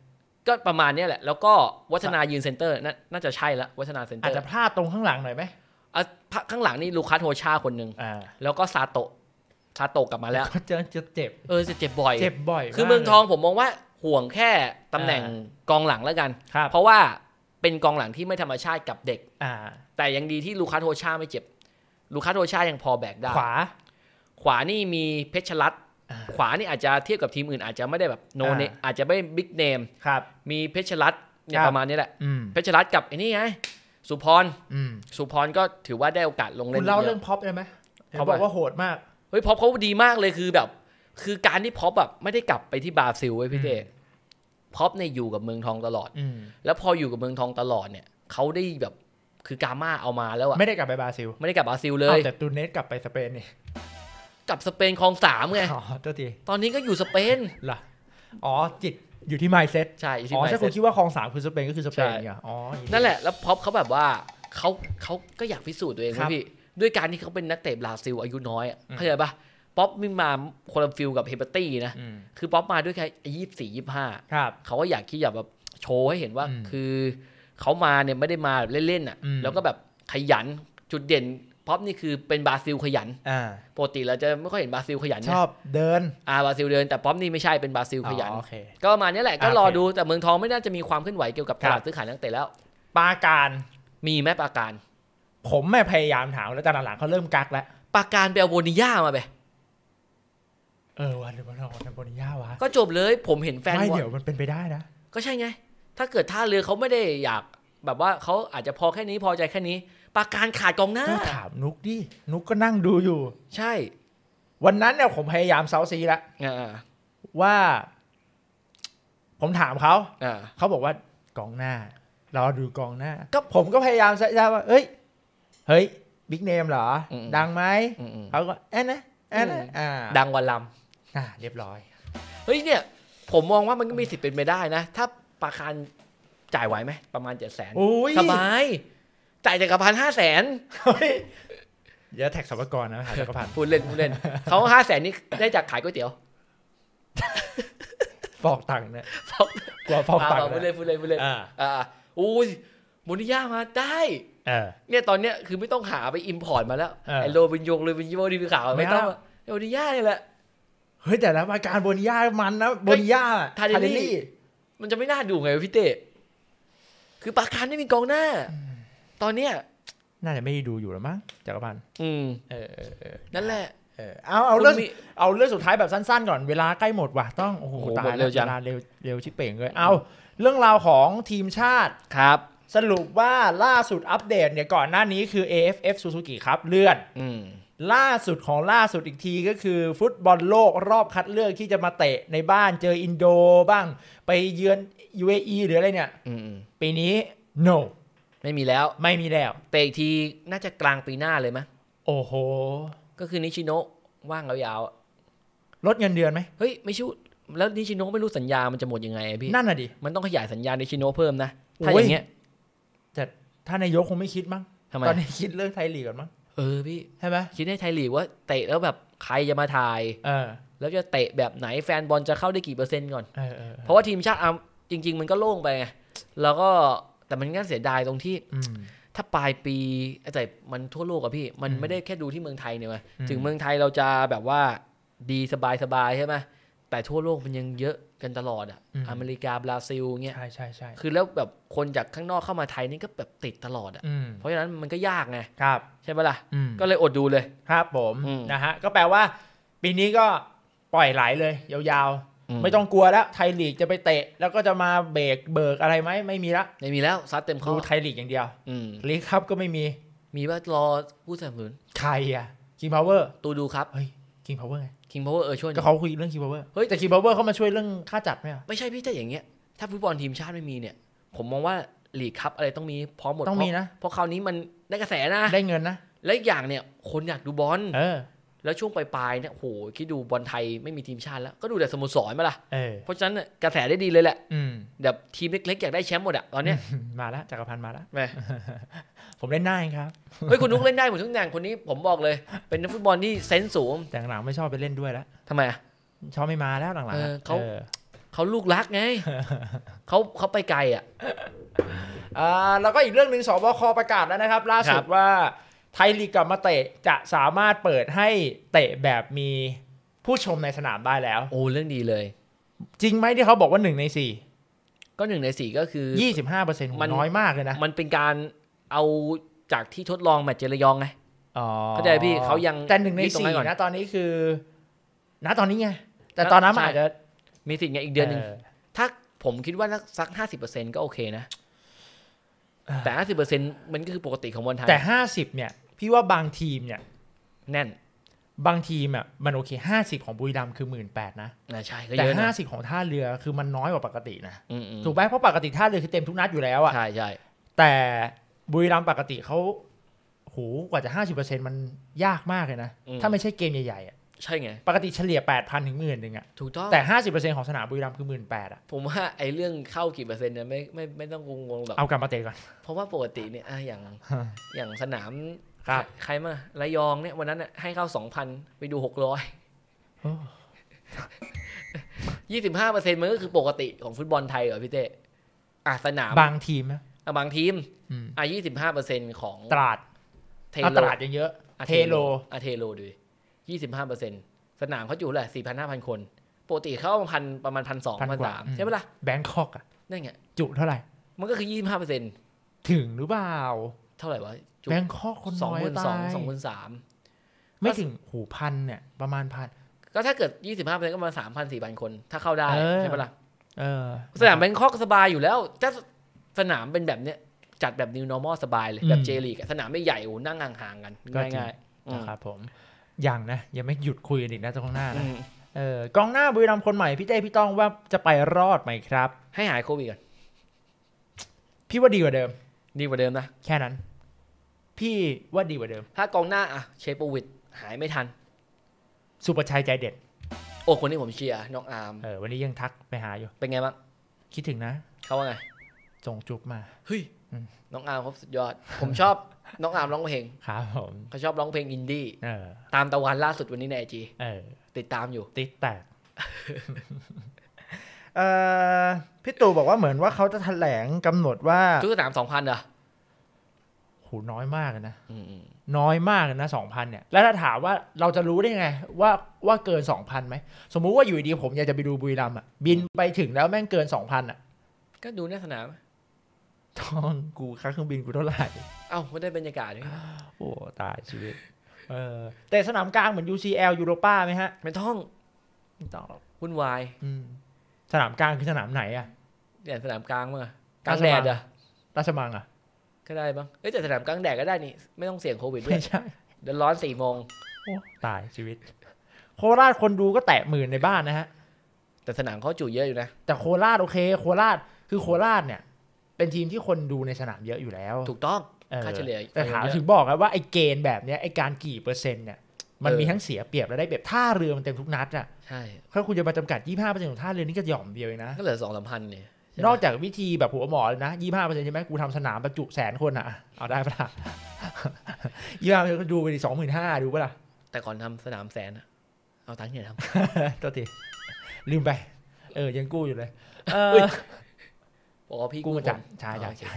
A: ก็ประมาณนี้แหละแล้วก็วัฒนายืนเซนเตอร์น่าจะใช่ละวัฒนาเซนเตอร์อาจจะพ
B: ลาดตรงข้างหลังหน่อยไหม
A: อ่ะข้างหลังนี่ลูคัสโฮชาคนหนึ่งแล้วก็ซาโตะซาโตะกลับมาแล้ว เจอเจ็บเออจะเจ็บบ่อย เจ็บบ่อยคือเมืองทองผมมองว่าห่วงแค่ตำแหน่งกองหลังแล้วกัน เพราะว่าเป็นกองหลังที่ไม่ธรรมชาติกับเด็กอแต่ยังดีที่ลูคัสโทชาไม่เจ็บ ลูคัสโทชายังพอแบกได้ขวา ขวานี่มีเพชรลัดขวานี่อาจจะเทียบกับทีมอื่นอาจจะไม่ได้แบบโนเนอาจจะไม่บิ๊กเนมมีเพชรลัดเนี่ยประมาณนี้แหละเพชรลัดกับไอ้นี่ไงสุพรสุพรก็ถือว่าได้โอกาสลงเล่นเยอะคุณเล่าเรื่อง
B: พ็อปได้ไหมเขาบอกว่าโหดมากเฮ้ย
A: พ็อปเขาดีมากเลยคือแบบคือการที่พ็อปแบบไม่ได้กลับไปที่บราซิลไว้พี่เต้พ็อปเนี่ยอยู่กับเมืองทองตลอดแล้วพออยู่กับเมืองทองตลอดเนี่ยเขาได้แบบคือกาม่าเอามาแล้วอะไม่ได้กลับไปบราซิล ไม่ได้กลับบราซิลเลย แต่
B: ตูเนสกลับไปสเปนนี่
A: กลับสเปนคลองสามไง อ๋อตัวทีตอนนี้ก็อยู่สเปน
B: เหรออ๋อจิตอยู่ที่ไมซ์เซ็ตใช่อยู่ที่ไมซ์เซ็ตอ๋อถ้าคุณคิดว่าคลองสามคือสเปนก็คือสเปนไงอ๋อนั่นแหละแ
A: ล้วพ็อปเขาแบบว่าเขาเขาก็อยากพิสูจน์ตัวเองพี่ด้วยการที่เขาเป็นนักเตะบราซิล อายุน้อยเข้าใจปะป๊อปมิมาคนละฟิลกับเฮเบอร์ตี้นะคือป๊อปมาด้วยแค่ยี่สี่ยี่ห้าเขาก็อยากที่อยากแบบโชว์ให้เห็นว่าคือเขามาเนี่ยไม่ได้มาเล่นๆอ่ะแล้วก็แบบขยันจุดเด่นป๊อปนี่คือเป็นบราซิลขยันปกติเราจะไม่ค่อยเห็นบราซิลขยัน ชอบเดินอ่าบราซิลเดินแต่ป๊อปนี่ไม่ใช่เป็นบราซิลขยัน ก็มาเนี้ยแหละก็รอดูแต่เมืองทองไม่น่าจะมีความเคลื่อนไหวเกี่ยวกับตลาดซื้อขายนักเตะแล้วปาการมีไหมปาการผมไม่พยายามถามแล้วแต่หลังๆเขาเริ่มกักแล้วปาการไปเอาโบนิย่ามาไป
B: เออวันวันวันวันบนิยาวะก็จบเล
A: ยผมเห็นแฟนไม่เดี๋ยวมันเป็นไปได้นะก็ใช่ไงถ้าเกิดท่าเรือเขาไม่ได้อยาก แบบว่าเขาอาจจะพอแค่นี้พอใจ
B: แค่นี้ ปากการขาดกองหน้าก็ถามนุกดิ นุกก็นั่งดูอยู่ ใช่ วันนั้นเนี่ยผมพยายามเซาซีละว่า ผมถามเขาเขาบอกว่ากองหน้า เราดูกองหน้า ก็ผมก็พยายามแซะว่าเฮ้ยเฮ้ยบิ๊กเนมเหรอ ดังไหมเขาก็แอนนะแอนนะดังวันลำอ่าเรียบร้อย เฮ้ยเนี่ย ผมมองว่ามันก็มีสิทธิ์เป็นไป
A: ได้นะ ถ้าปาคารจ่ายไหวไหม ประมาณเจ็ดแสนสบายจ่ายจักรพันห้าแสน
B: อย่าแท็กสรมพากรนะขายจักรพันพูดเล่นพูดเล่น
A: เขาห้าแสนนี่ได้จากขายก๋วยเตี๋ยว
B: ฟอกตังค์นะฟอกกลัวฟอกตังค์พูดเล่นพู
A: ดเล่นพูดเล่นอ่าอู้ยูลนิยามาได้เนี่ยตอนเนี้ยคือไม่ต้องหาไปอิมพอร์ตมาแล้วไอโรบินยงเลยบินโยดีพีขาวไม่ต้องอมนิยา
B: เนี่ยแหละเฮ้ย แต่ละรายการบนย่ามันนะบนย่าทาเดลี่
A: มันจะไม่น่าดูไงพี่เต้คือปาการไม่มีกองหน้า ตอนเนี้ย
B: น่าจะไม่ดูอยู่แล้วมั้งจักรพันธ์อืมเออนั่นแหละ เอาเอาเรื่องเอาเรื่องสุดท้ายแบบสั้นๆก่อนเวลาใกล้หมดว่ะ ต้อง โอ้โห ตายเร็วเวลาเร็วเร็วชิบเป่งเลย เอาเรื่องราวของทีมชาติครับ สรุปว่าล่าสุดอัปเดต เนี่ยก่อนหน้านี้คือ AFF Suzuki ครับเลื่อนล่าสุดของล่าสุดอีกทีก็คือฟุตบอลโลกรอบคัดเลือกที่จะมาเตะในบ้านเจออินโดบ้าง ไปเยือน UAE หรืออะไรเนี่ยปีนี้ no ไม่มีแล้ว ไม่มีแล
A: ้ว เตะอีกทีน่าจะกลางปีหน้าเลยมั้ยโอ้โห ก็คือนิชิโนะว่างยาวๆลดเงินเดือนไหมเฮ้ย ไม่ชูแล้วนิชิโนะไม่รู้สัญญามันจะหมดยังไงพี
B: ่ นั่นน่ะดิมันต้องขยายสัญญานิชิโนะเพิ่มนะถ้าอย่างเงี้ยแต่ถ้านายกคงไม่คิดมั้งตอนนี้คิดเรื่องไทยลีกก่อนมั้งเออพี่ใช่ไหมคิดให้ไทยลีกว่าเตะแล้วแบบใคร
A: จะมาทายเออแล้วจะเตะแบบไหนแฟนบอลจะเข้าได้กี่เปอร์เซ็นต์ก่อนเออเออเพราะว่าทีมชาติอ่ะจริง ๆ มันก็โล่งไปไงแล้วก็แต่มันงก็เสียดายตรงที่ถ้าปลายปี้ใจมันทั่วโลกอะพี่ มันไม่ได้แค่ดูที่เมืองไทยเนี่ยถึงเมืองไทยเราจะแบบว่าดีสบายสบายใช่ไหมแต่ทั่วโลกมันยังเยอะกันตลอดอ่ะ อเมริกาบราซิลเงี้ย ใช่ใช่ใช่คือแล้วแบบคนจากข้างนอกเข้ามาไทยนี่ก็แบบติดตลอดอ่ะ เพรา
B: ะฉะนั้นมันก็ยากไง ครับ ใช่ไหมล่ะ ก็เลยอดดูเลยครับผมนะฮะ ก็แปลว่าปีนี้ก็ปล่อยไหลเลย ยาว ๆ ไม่ต้องกลัวแล้วไทยลีกจะไปเตะ แล้วก็จะมาเบรกเบิกอะไรไหมไม่มีละ ไม่มีแล้วซัดเต็มข้อดูไทยลีกอย่างเดียวลีกครับก็ไม่มี มีว่ารอผู้สนับสนุนใครอ่ะคิงพาวเวอร์ตูดูครับ เฮ้ยคิงพาวเวอร์ไงคิงพาวเวอร์เออช่วยก็เขาคุยเรื่องคิงพาวเวอร์เฮ้ยแต่คิงพาวเวอร์เขามาช่วยเรื่องค่าจัดไหม
A: ไม่ใช่พี่แต่อย่างเงี้ยถ้าฟุตบอลทีมชาติไม่มีเนี่ย ผมมองว่าลีกคับอะไรต้องมีพร้อมหมดต้องมีนะ เพราะคราวนี้มันได้กระแสนะได้เงินนะ และอีกอย่างเนี่ยคนอยากดูบอลแล้วช่วงปลายๆเนี่ย โห คิดดูบอลไทยไม่มีทีมชาติ แล้ว ก็ดูแต่สโมสรมาละเพราะฉะนั้นกระแสได้ดีเลยแหละแบบทีมเล็กๆอยากได้แชมป์หมดอะตอนเนี้ย มาแล้วจักรพันธ์มาแล้ว
B: ผมเล่นได้ครับ เฮ้ย คุณนุกเ
A: ล่นได้หมดทุกอย่างคนนี้ ผมบอกเลย เป็นนักฟุตบอลที่เซนส์สูงแต่หลังไ
B: ม่ชอบไปเล่นด้วยแล้วทำไมอะชอบไม่มาแล้วหลังๆเขาเขาลูกรักไง เขาเขาไปไกลอ่ะแล้วก็อีกเรื่องหนึ่งสบคประกาศแล้วนะครับ ล่าสุดว่าไทยลีกกลับมาเตะจะสามารถเปิดให้เตะแบบมีผู้ชมในสนามได้แล้ว โอ้ เรื่องดีเลย จริงไหมที่เขาบอกว่าหนึ่งในสี่ก็หนึ่งในสี่ก็คือยี่สิบห้าเปอร์เซ็นต์มันน้อยมากเลยนะ มันเป็นการเอา
A: จากที่ทดลองแมตช์เจรยองไงเข้าใจพี่เขายังแต่หนึ่งในสี่นะ
B: ตอนนี้คือนะตอนนี้ไง แต่ตอนนั้นอาจจะ
A: มีสิทธิ์ไงอีกเดือนหนึ่งถ้าผมคิดว่าสักห้าสิบเปอร์เซ็นต์ก็โอเคนะแต่ห้าสิบเปอร์เซ็นต์มันก็คือปกต
B: ิของบอลไทยแต่ห้าสิบเนี่ยพี่ว่าบางทีมเนี่ยแน่นบางทีมอ่ะมันโอเคห้าสิบของบุรีรัมคือหมื่นแปดนะ ใช่แต่ห้าสิบของท่าเรือคือมันน้อยกว่าปกตินะ ถูกไหมเพราะปกติท่าเรือคือเต็มทุกนัดอยู่แล้วอ่ะใช่ใช่แต่บุรีรัมปกติเขาโหกว่าจะห้าสิบเปอร์เซ็นมันยากมากเลยนะ ถ้าไม่ใช่เกมใหญ่ๆอ่ะใช่ไง ปกติเฉลี่ย 8 0 0 0 ถึงหมื่นหนึ่งอ่ะถูกต้องแต่ห้าสิบเเปอร์ซ็นต์ของสนามบุรีรัมย์คือหมื่นแปดอ่ะผมว่าไ
A: อ้เรื่องเข้ากี่เปอร์เซ็นต์เนี่ยไม่ไม่ไม่ต้องงงหรอกเอากลับมาเตะก่อนเพราะว่าปกติเนี่ยอย่างอย่างสนามครับใครมาระยองเนี่ยวันนั้นให้เข้าสองพันไปดูหกร้อยยี่สิบห้าเปอร์เซ็นต์มันก็คือปกติของฟุตบอลไทยเหรอพี่เต้อาะสนามบางทีมนะบางทีมอ่ะยี่สิบห้าเปอร์เซ็นต์ของตราดเทโลตราดเยอะเทโลอะเทโลดูยี่สิบห้าเปอร์เซ็นต์สนามเขาอยู่แหละสี่พันห้าพันคน ปกติเข้าพันประมาณพันสองพันสามใช่ไหมล่ะแบงคอกอ่ะนั่นไงจุเท่าไหร่ มันก็คือยี่สิบห้าเปอร์เซ็นต์
B: ถึงหรือเปล่าเท่าไหร่วะแบงคอกคนสองหมื่นสองื่นสามไม่ถึงหูพันเนี่ย ประมาณพัน
A: ก็ถ้าเกิดยี่สิบห้าเปอร์เซ็นต์ก็มาสามพันสี่พันคน ถ้าเข้าได้ ใช่ปะล่ะสนามแบงคอกสบายอยู่แล้วถ้าสนามเป็นแบบเนี้ยจัดแบบนิวนอร์มอลสบายเลย แบบเจลีกสนามไม่ใหญ่โอ้นั่งห่างๆกัน ง่ายๆนะครับผ
B: ม อย่างนะยังไม่หยุดคุยอีกนะตรงหน้านะเออ กองหน้าบุรีรัมย์คนใหม่พี่เต้พี่ต้องว่าจะไปรอดไหมครับ ให้หายโควิดก่อนพี่ว่าดีกว่าเดิม ดีกว่าเดิมนะแค่นั้น
A: พี่ว่าดีกว่าเดิม ถ้ากองหน้าอะเชฟโปวิดหายไม่ทัน ส
B: ุประชัยใจเด็ด
A: โอ้คนนี้ผมเชียร์น้องอาร์มเออวันนี้ยังทักไปหาอยู่ เป็นไงบ้าง คิดถึงนะ เขาว
B: ่าไง ส่งจุบมา เฮ
A: ้ยน้องอาร์มครบสุดยอด ผมชอบ น้องอาร์มร้องเพลงครับ ผมเขาชอบร้องเพลงอินดี้ตามตะวันล่าสุดวันนี้ในไอจี
B: ติดตามอยู่ ติดแตกพี่ตู่บอกว่าเหมือนว่าเขาจะแถลงกำหนดว่าทุกสนามสองพันเหรอูน้อยมากนะน้อยมากนะสองพันเนี่ย แล้วถ้าถามว่าเราจะรู้ได้ไงว่าว่าเกินสองพันไหมสมมุติว่าอยู่ดีผมอยากจะไปดูบุรีรัมย์อ่ะบินไปถึงแล้วแม่งเกินสองพันอ่ะ ก็ดูในสนามตอนกูค่าเครื่องบินกูเท่าไหร่ เอ้าไม่ได้บรรยากาศ้วยโอ้ตายชีวิตเออแต่สนามกลางเหมือน UCL ยูโรป้าไหมฮะ ไม่ต้องไม่ต้องหวุ่นวายสนามกลางคือสนามไหนอ่ะเนี่ยสนามกลางมั้งอกลางแดดอะราชมังอะก็ได้บ้าง
A: เอ้ยแต่สนามกลางแดดก็ได้นี่ไม่ต้องเสี่ยงโควิดด้วยใช่เดือดร้อนสี่โมง
B: ตายชีวิต โคราชคนดูก็แตะหมื่นในบ้านนะฮะ แต่สนามเขาจุเยอะอยู่นะ แต่โคราชโอเคโคราชคือโคราชเนี่ยเป็นทีมที่คนดูในสนามเยอะอยู่แล้ว ถูกต้องค่าเฉลี่ยแต่ถามถึงบอกครับว่าไอ้เกณฑ์แบบเนี้ยไอ้การกี่เปอร์เซ็นต์เนี่ยมันมีทั้งเสียเปรียบ และได้เปรียบท่าเรือมันเต็มทุกนัดอ่ะใช่ถ้าคุณจะมาจำกัด25%ของท่าเรือนี่ก็หย่อมเดียวเองนะ ก็เหลือสองสามพันเนี่ยนอกจากวิธีแบบหัวหมอนะยี่ห้าเปอร์เซ็นต์ใช่ไหมกูทำสนามประจุแสนคนอ่ะ เอาได้ปะล่ะยี่ห้าเก็ดูไปดิสองหมื่นห้าดูปะล่ะแต่ก่อนทำสนามแสนเอาตังค์ี่ไหนทำตัวที ลืมไป เออ ยังกู้อยู่เลย เออบอกว่าพี่กู้มาจากใช่ใช่ใช่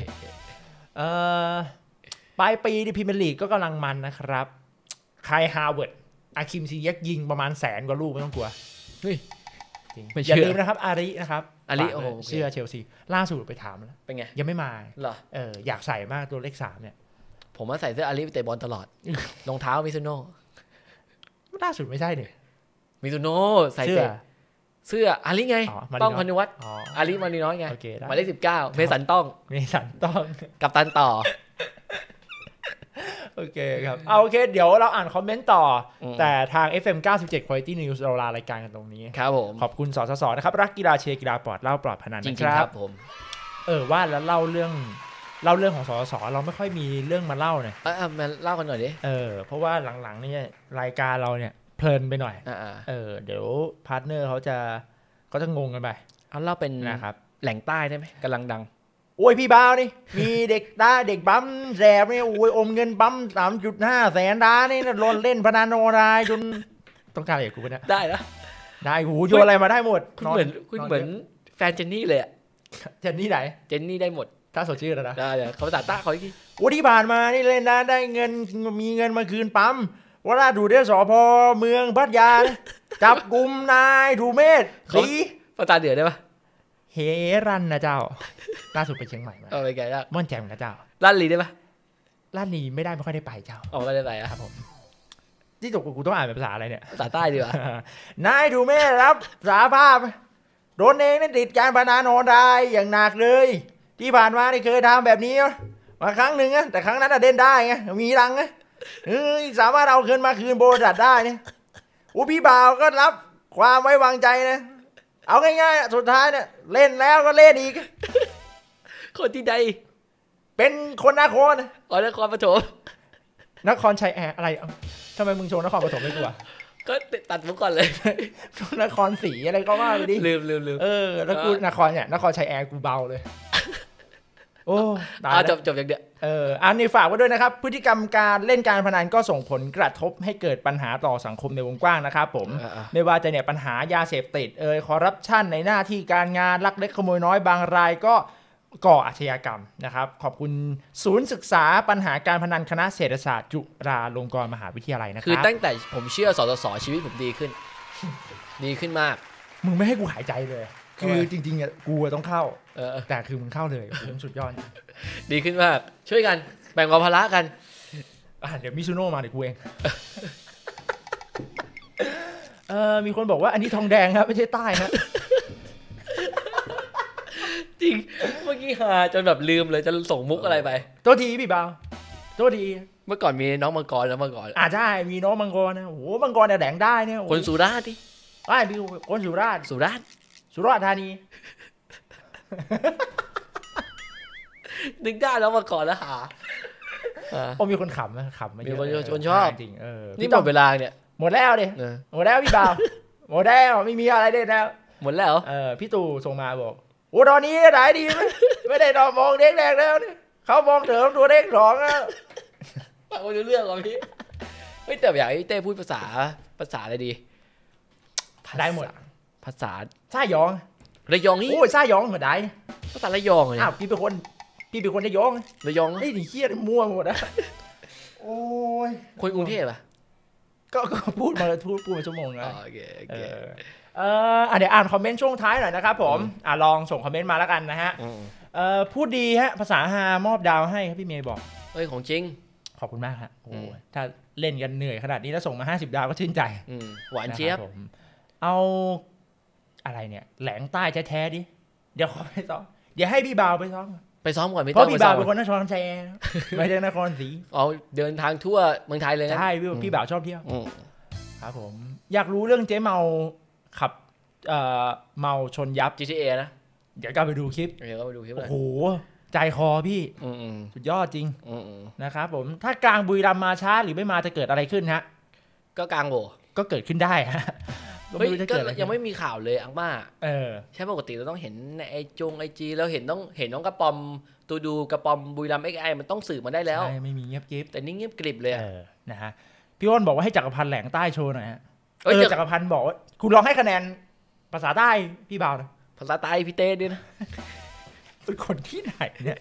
B: เออปลายปีดิพิมลีกก็กำลังมันนะครับใครฮาวเวิร์ด อาคิมซียักยิงประมาณแสนกว่าลูกไม่ต้องกลัวเฮ้ย
A: อย่าลืมนะครับอารินะครับอาริโอเชื่
B: อเชลซี ล่าสุดไปถามแล้วเป็นไงยังไม่มา เหรอเอออยากใส่มากตัวเลขสามเนี่ย ผมว่าใส่เสื้ออาริไปเตะบอลตลอดรองเท้ามิซุโน่ล่าสุดไม่ใช่เนี่ย
A: มิซุโน่ใส่เสื้อเสื้ออาริไงต้องพนุวัตอาริมาริน้
B: อยไงหมายเลขสิบเก้าเมสันต้อง เมสันต้อง กับตันต่อโอเคครับเอาโอเคเดี๋ยวเราอ่านคอมเมนต์ต่อ แต่ทาง FM 97 Quality News เราลารายการกันตรงนี้ครับผม ขอบคุณสสสนะครับ รักกีฬาเชียร์กีฬาปลอด เล่าปลอดพนันจริงครับผม เออว่าแล้วเล่าเรื่องเล่าเรื่องของสสสเราไม่ค่อยมีเรื่องมาเล่าเนี่ยเออมาเล่ากันหน่อยดิเออเพราะว่าหลังๆนี่รายการเราเนี่ยเพลินไปหน่อยเออเดี๋ยวพาร์ทเนอร์เขาจะเขาจะงงกันไปเอาเล่าเป็นนะครับแหล่งใต้ได้ไหมกำลังดังโอ้ยพี่บ้านี่มีเด็กตาเด็กปั๊มแสบเนี่ยโอ้ย อมเงินปั๊มสามจุดห้าแสนด้านนี่ลนเล่นพนันออนไลน์จน ต้องการอะไรกูเนี่ยได้้ะได้หูโยอะไรมาได้หมดคุณเหมือนคุณเหมือนแฟนเจนนี่เลยอะเจนนี่ไหน เจนนี่ได้หมด ถ้าสดชื่วนะได้เขาตัดตาเขาอีกทีโอ้ที่ผ่านมานี่เล่นนะได้เงินมีเงินมาคืนปั๊มว่าราดูเดสอพอเมืองพัทยาจับกลุ่มนายดูเมธสีภาษาเดือดได้ปะเฮรันนะเจ้าล่าสุดไปเชียงใหม่มาโอาไปไกลแล้วม่อนแจ่มนะเจ้าล่านลีได้ปะล่านีไม่ได้ ไม่ค่อยได้ไปเจ้าออไม่ได้ไปอะครับผมที่จบกูต้องอ่านเป็นภาษาอะไรเนี่ยภาษาใต้ดีกว่านายถูกแม่รับสาภาพโดนเองนั่นติดการพนันออนไลน์อย่างหนักเลย ที่ผ่านมาที่เคยทำแบบนี้มาครั้งหนึ่งแต่ครั้งนั้นเด่นได้ไงมีรังไงเฮ้ยสามารถเอาคืนมาคืนโบรัทได้เนี่ยอุพี่บ่าวก็รับความไว้วางใจนะเอาง่ายๆสุดท้ายเนี่ยเล่นแล้วก็เล่นอีก คนที่ใด เป็นคนนครอ๋อนครปฐมนครชัยแอร์อะไรทำไมมึงโชว์ นครปฐมไม่กลัวก็ตัดมุกก่อนเลยนครศรีอะไรก็ว่าไปดิ ลื
A: มลืมลืมเออแล้วกูน
B: ครเนี่ยนครชัยแอร์กูเบาเลยโอ้ตายจบจบอย่างเดียวเอออันนี้ฝากไว้ด้วยนะครับ พฤติกรรมการเล่นการพนันก็ส่งผลกระทบ ให้เกิดปัญหาต่อสังคมในวงกว้างนะครับผม ไม่ว่าจะเนี่ยปัญหายาเสพติด เอยคอร์รัปชันในหน้าที่การงานลักเล็กขโมยน้อยบางรายก็ ก่ออาชญากรรมนะครับ ขอบคุณศูนย์ศึกษาปัญหาการพนัน คณะเศรษฐศาสตร์ จุฬาลงกรณ์มหาวิทยาลัยนะครับ คือตั้งแต่ผมเชื่อสสสชีวิตผมดีขึ้น ดีขึ้นมาก มึงไม่ให้กูหายใจเลยคือจริงๆอ่ะกูต้องเข้าแต่คือมึงเข้าเลยึงสุดยอด ดีขึ้นมาก ช่วยกัน แบ่งเอาภาระกันเดี๋ยวมิซูโน่มาเดี๋ยวกูเองเออมีคนบอกว่าอันนี้ทองแดงครับ ไม่ใช่ใต้นะ
A: จริงเมื่อกี้หาจนแบบลืมเลยจะส่งมุกอะไรไป ตัวทีพี่บ่าวตัวที เมื่อก่อนมีน้องมังกรแล้วมังกรอ่าใช
B: ่มีน้องมังกรนะโอ้หมังกรเนี่ยแดงได้เนี่ย คนสุราษฎร์ดิไอ้พี่คนสุราษฎร์ สุราษฎร์ุราษฎร์ธานี
A: นึกได้แล้วมาก่อนแล้วหา
B: โอ้มีคนขำนะขำมีคนชนชอบจริงเออนี่หมดเวลาเนี่ย หมดแล้วเดิหมดแล้ว พี่บ่าว หมดแล้วไม่มีอะไรเด็ดแล้ว หมดแล้ว เออพี่ตู่ส่งมาบอกโอ้ตอนนี้ไหนดี ไม่ได้ดอมองเด็กแดงแล้วนี่ เขามองเถิมตัวเด็กสองอ่ะง
A: มารูเรื่องหรอพี่ เฮ้ยแต่อยากให้เต้พูดภาษา ภาษาอะไรดีได้หมดภาษา
B: ซ่ายอง ระยองนี่โอ้ยซ่ายองเหมือนไดภาษาระยองเลยอ้าวพี่เป็นคนพี่เป็นคนระยองระยองไอ้หี่เครียดมั่วหมดนะโอ้ยคนกรุงเทพอ่ะก็พูดมาพูดพูดมาชั่วโมงแล้วโอเคโอเคเออเดี๋ยวอ่านคอมเมนต์ช่วงท้ายหน่อยนะครับผมอ่ะลองส่งคอมเมนต์มาแล้วกันนะฮะเออพูดดีฮะ ภาษาฮามอบดาวให้ครับพี่เมย์บอกเอ้ยของจริง ขอบคุณมากฮะโอ้ถ้าเล่นกันเหนื่อยขนาดนี้แล้วส่งมา 50 ดาวก็ชื่นใจหวานเจี๊ยบเอาอะไรเนี่ยแหลงใต้แท้ๆดิ เดี๋ยวขอไปซ้อม เดี๋ยวให้พี่บ่าวไปซ้อม ไปซ้อมก่อน ไม่ต้องเพราะพี่บ่าวเป็นคนนครชัยไม่ใช่นครศรีอ๋อเดินทางทั่วเมืองไทยเลยนะใช่พี่พี่บ่าวชอบเที่ยวครับผม อยากรู้เรื่องเจ๊เมาขับเอ่อเมาชนยับ GTA นะเดี๋ยวก็ไปดูคลิปเดี๋ยวก็ไปดูคลิปโอ้โห ใจคอพี่สุดยอดจริงนะครับ ผม ถ้ากลางบุรีรัมมาช้าหรือไม่มาจะเกิดอะไรขึ้นฮะก็กลางโบก็เกิดขึ้นได้ฮะเฮ้ยก็ยังไ
A: ม่มีข่าวเลยอังมาเออ ใช่ปกติเราต้องเห็นในไอจงไอจีเราเห็นต้องเห็นน้องกระปอม ตัวดูกระปอมบุยลำเอ็กไอมันต้องสื่อมาได้แล้วใช่ไม่มีเงียบ
B: กริบแต่นี่เงียบกริบเลยนะฮะ พี่อ้นบอกว่าให้จักรพันธ์แหลงใต้โชว์หน่อยฮะเออจักรพันธ์บอกว่าคุณลองให้คะแนน ภาษาใต้พี่บ่าวนะภาษาใต้พี่เต้ด้วยนะเป็นคนที่ไหนเนี่ย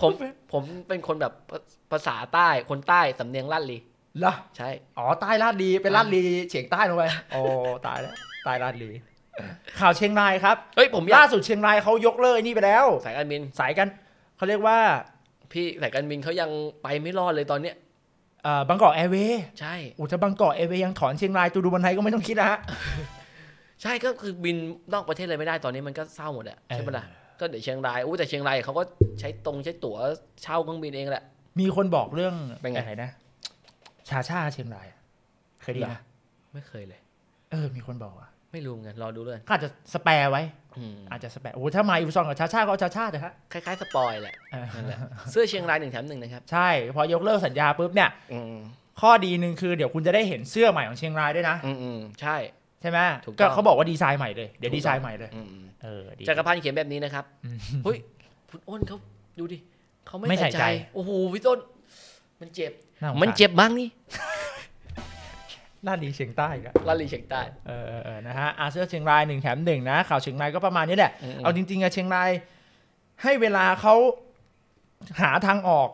B: ผมผมเป็นคนแบบภาษาใต้คนใต้สำเนียงลั่นลีหรอใช่อ๋อใต้ลาดลีเป็นลาดลีเฉียงใต้ลงไปโอ้ตายแล้วใต้ลาดลีข่าวเชียงรายครับเฮ้ยผมล่าสุดเชียงรายเขายกเลิกนี่ไปแล้ว สายการบินสายกันเขาเรียกว่า พี่สายการบินเขายังไปไม่รอดเลยตอนเนี้ยบางกอกแอร์เวย์ใช่อุจะบางกอกแอร์เวย์ยังถอนเชียงรายตูดูบันไทยก็ไม่ต้องคิดนะฮะใช่ก็คือบินนอกประเทศเลยไม่ได้ตอนนี้มันก็เศร้าหมดอะใช่ไหมล่ะ
A: ก็เดี๋ยวเชียงรายอู้แต่เชียงรายเขาก็ใช้ตรงใช้ตั๋วเช่าเครื่องบินเองแหละ
B: มีคนบอกเรื่องเป็นไงนะชาชาเชียงราย เคยดีนะ ไม่เคยเลย เออ มีคนบอกอ่ะ
A: ไม่รู้เงินรอดูเลยก็อาจจะ
B: สแปรไว้อาจจะสแปรโอ้ถ้ามาอีฟซองกับชาชาก็เอาชาชาเถอะฮะคล้ายๆสปอยแหละ เสื้อเชียงรายหนึ่งแถมหนึ่งนะครับใช่พอยกเลิกสัญญา ปุ๊บเนี่ยข้อดีหนึ่งคือ เดี๋ยวคุณจะได้เห็นเสื้อใหม่ของเชียงรายด้วยนะอืมใช่ใช่ไหมก็เขาบอกว่าดีไซน์ใหม่เลยเดี๋ยวดีไซน์ใหม่เลยเออจักร
A: พันธ์เขียนแบบนี้นะครับเฮ้ยคุณอ้นเขาดูดิเขาไม่ใส่ใจโอ้โหพี่ต้นมันเจ็บมันเจ็บบ้างนี่
B: ลาดลีเชียงใต้ก็ลาดลีเชียงใต้ เออเออนะฮะอาเซียนเชียงรายหนึ่งแถมหนึ่งนะข่าวเชียงรายก็ประมาณนี้แหละ เอาจริงๆอะเชียงราย ให้เวลาเขาหาทางออก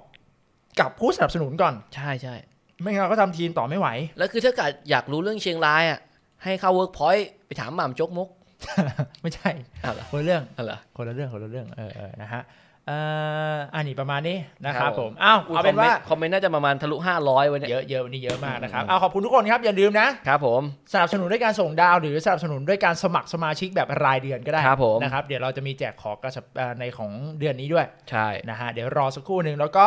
B: กับผู้สนับสนุนก่อน ใช่ใช่ ไม่งั้นก็ทำทีมต่อไม่ไหว แล้วคือถ้าเกิดอยากรู้เรื่องเชียงรายอ่ะ
A: ให้เข้าเวิร์กพอยต์ไปถามหม่ำจกมก
B: ไม่ใช่คนละเรื่องคนละเรื่องคนละเรื่องเออนะฮะอันนี้ประมาณนี้นะครับผมเอาเอาเป็นว่าคอมเมนต์น่าจะประมาณทะลุ 500วันนี้เยอะเยอะวันนี้เยอะมากนะครับเอาขอบคุณทุกคนครับอย่าลืมนะ ครับผม สนับสนุนด้วยการส่งดาวหรือสนับสนุน ด้วยการสมัครสมาชิกแบบรายเดือนก็ได้ครับผมนะครับเดี๋ยวเราจะมีแจกของในของเดือนนี้ด้วยใช่นะฮะเดี๋ยวรอสักครู่หนึ่งแล้วก็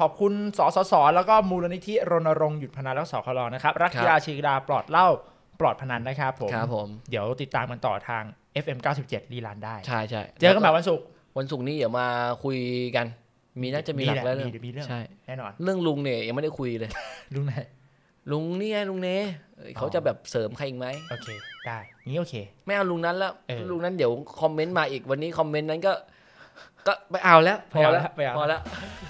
B: ขอบคุณสสสแล้วก็มูลนิธิรณรงค์หยุดพนันและสคลนะครับรักยาชีดาปลอดเล่าปลอดพนันนะครับผมครับผมเดี๋ยวติดตามกันต่อทาง FM 97รีลานได้ใช่ใช่เจอกันแบบวันศุกร์วันศุกร์นี้เดี๋ยวมาคุยกัน มีน่าจะมีหลักแล้วเรื่องใช่ แน่นอน
A: เรื่องลุงเนี่ยยังไม่ได้คุยเลย ลุงไหนลุงนี่ไงลุงเนเขาจะแบบเสริมใครอีกไหมโอเค ได้ งี้โอเค ไม่เอาลุงนั้นแล้ว ลุงนั้นเดี๋ยวคอมเมนต์มาอีกวันนี้คอมเมนต์นั้นก็ ก็ไปเอาแล้ว พอแล้วพอแล้ว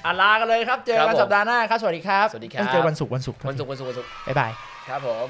B: อาลากันเลยครับ เจอกันสัปดาห์หน้าครับ สวัสดีครับ สวัสดีครับเจอวันศุกร์วันศุกร์วันศุกร์วันศุกร์วันศุกร์บ๊ายบาย ครับผม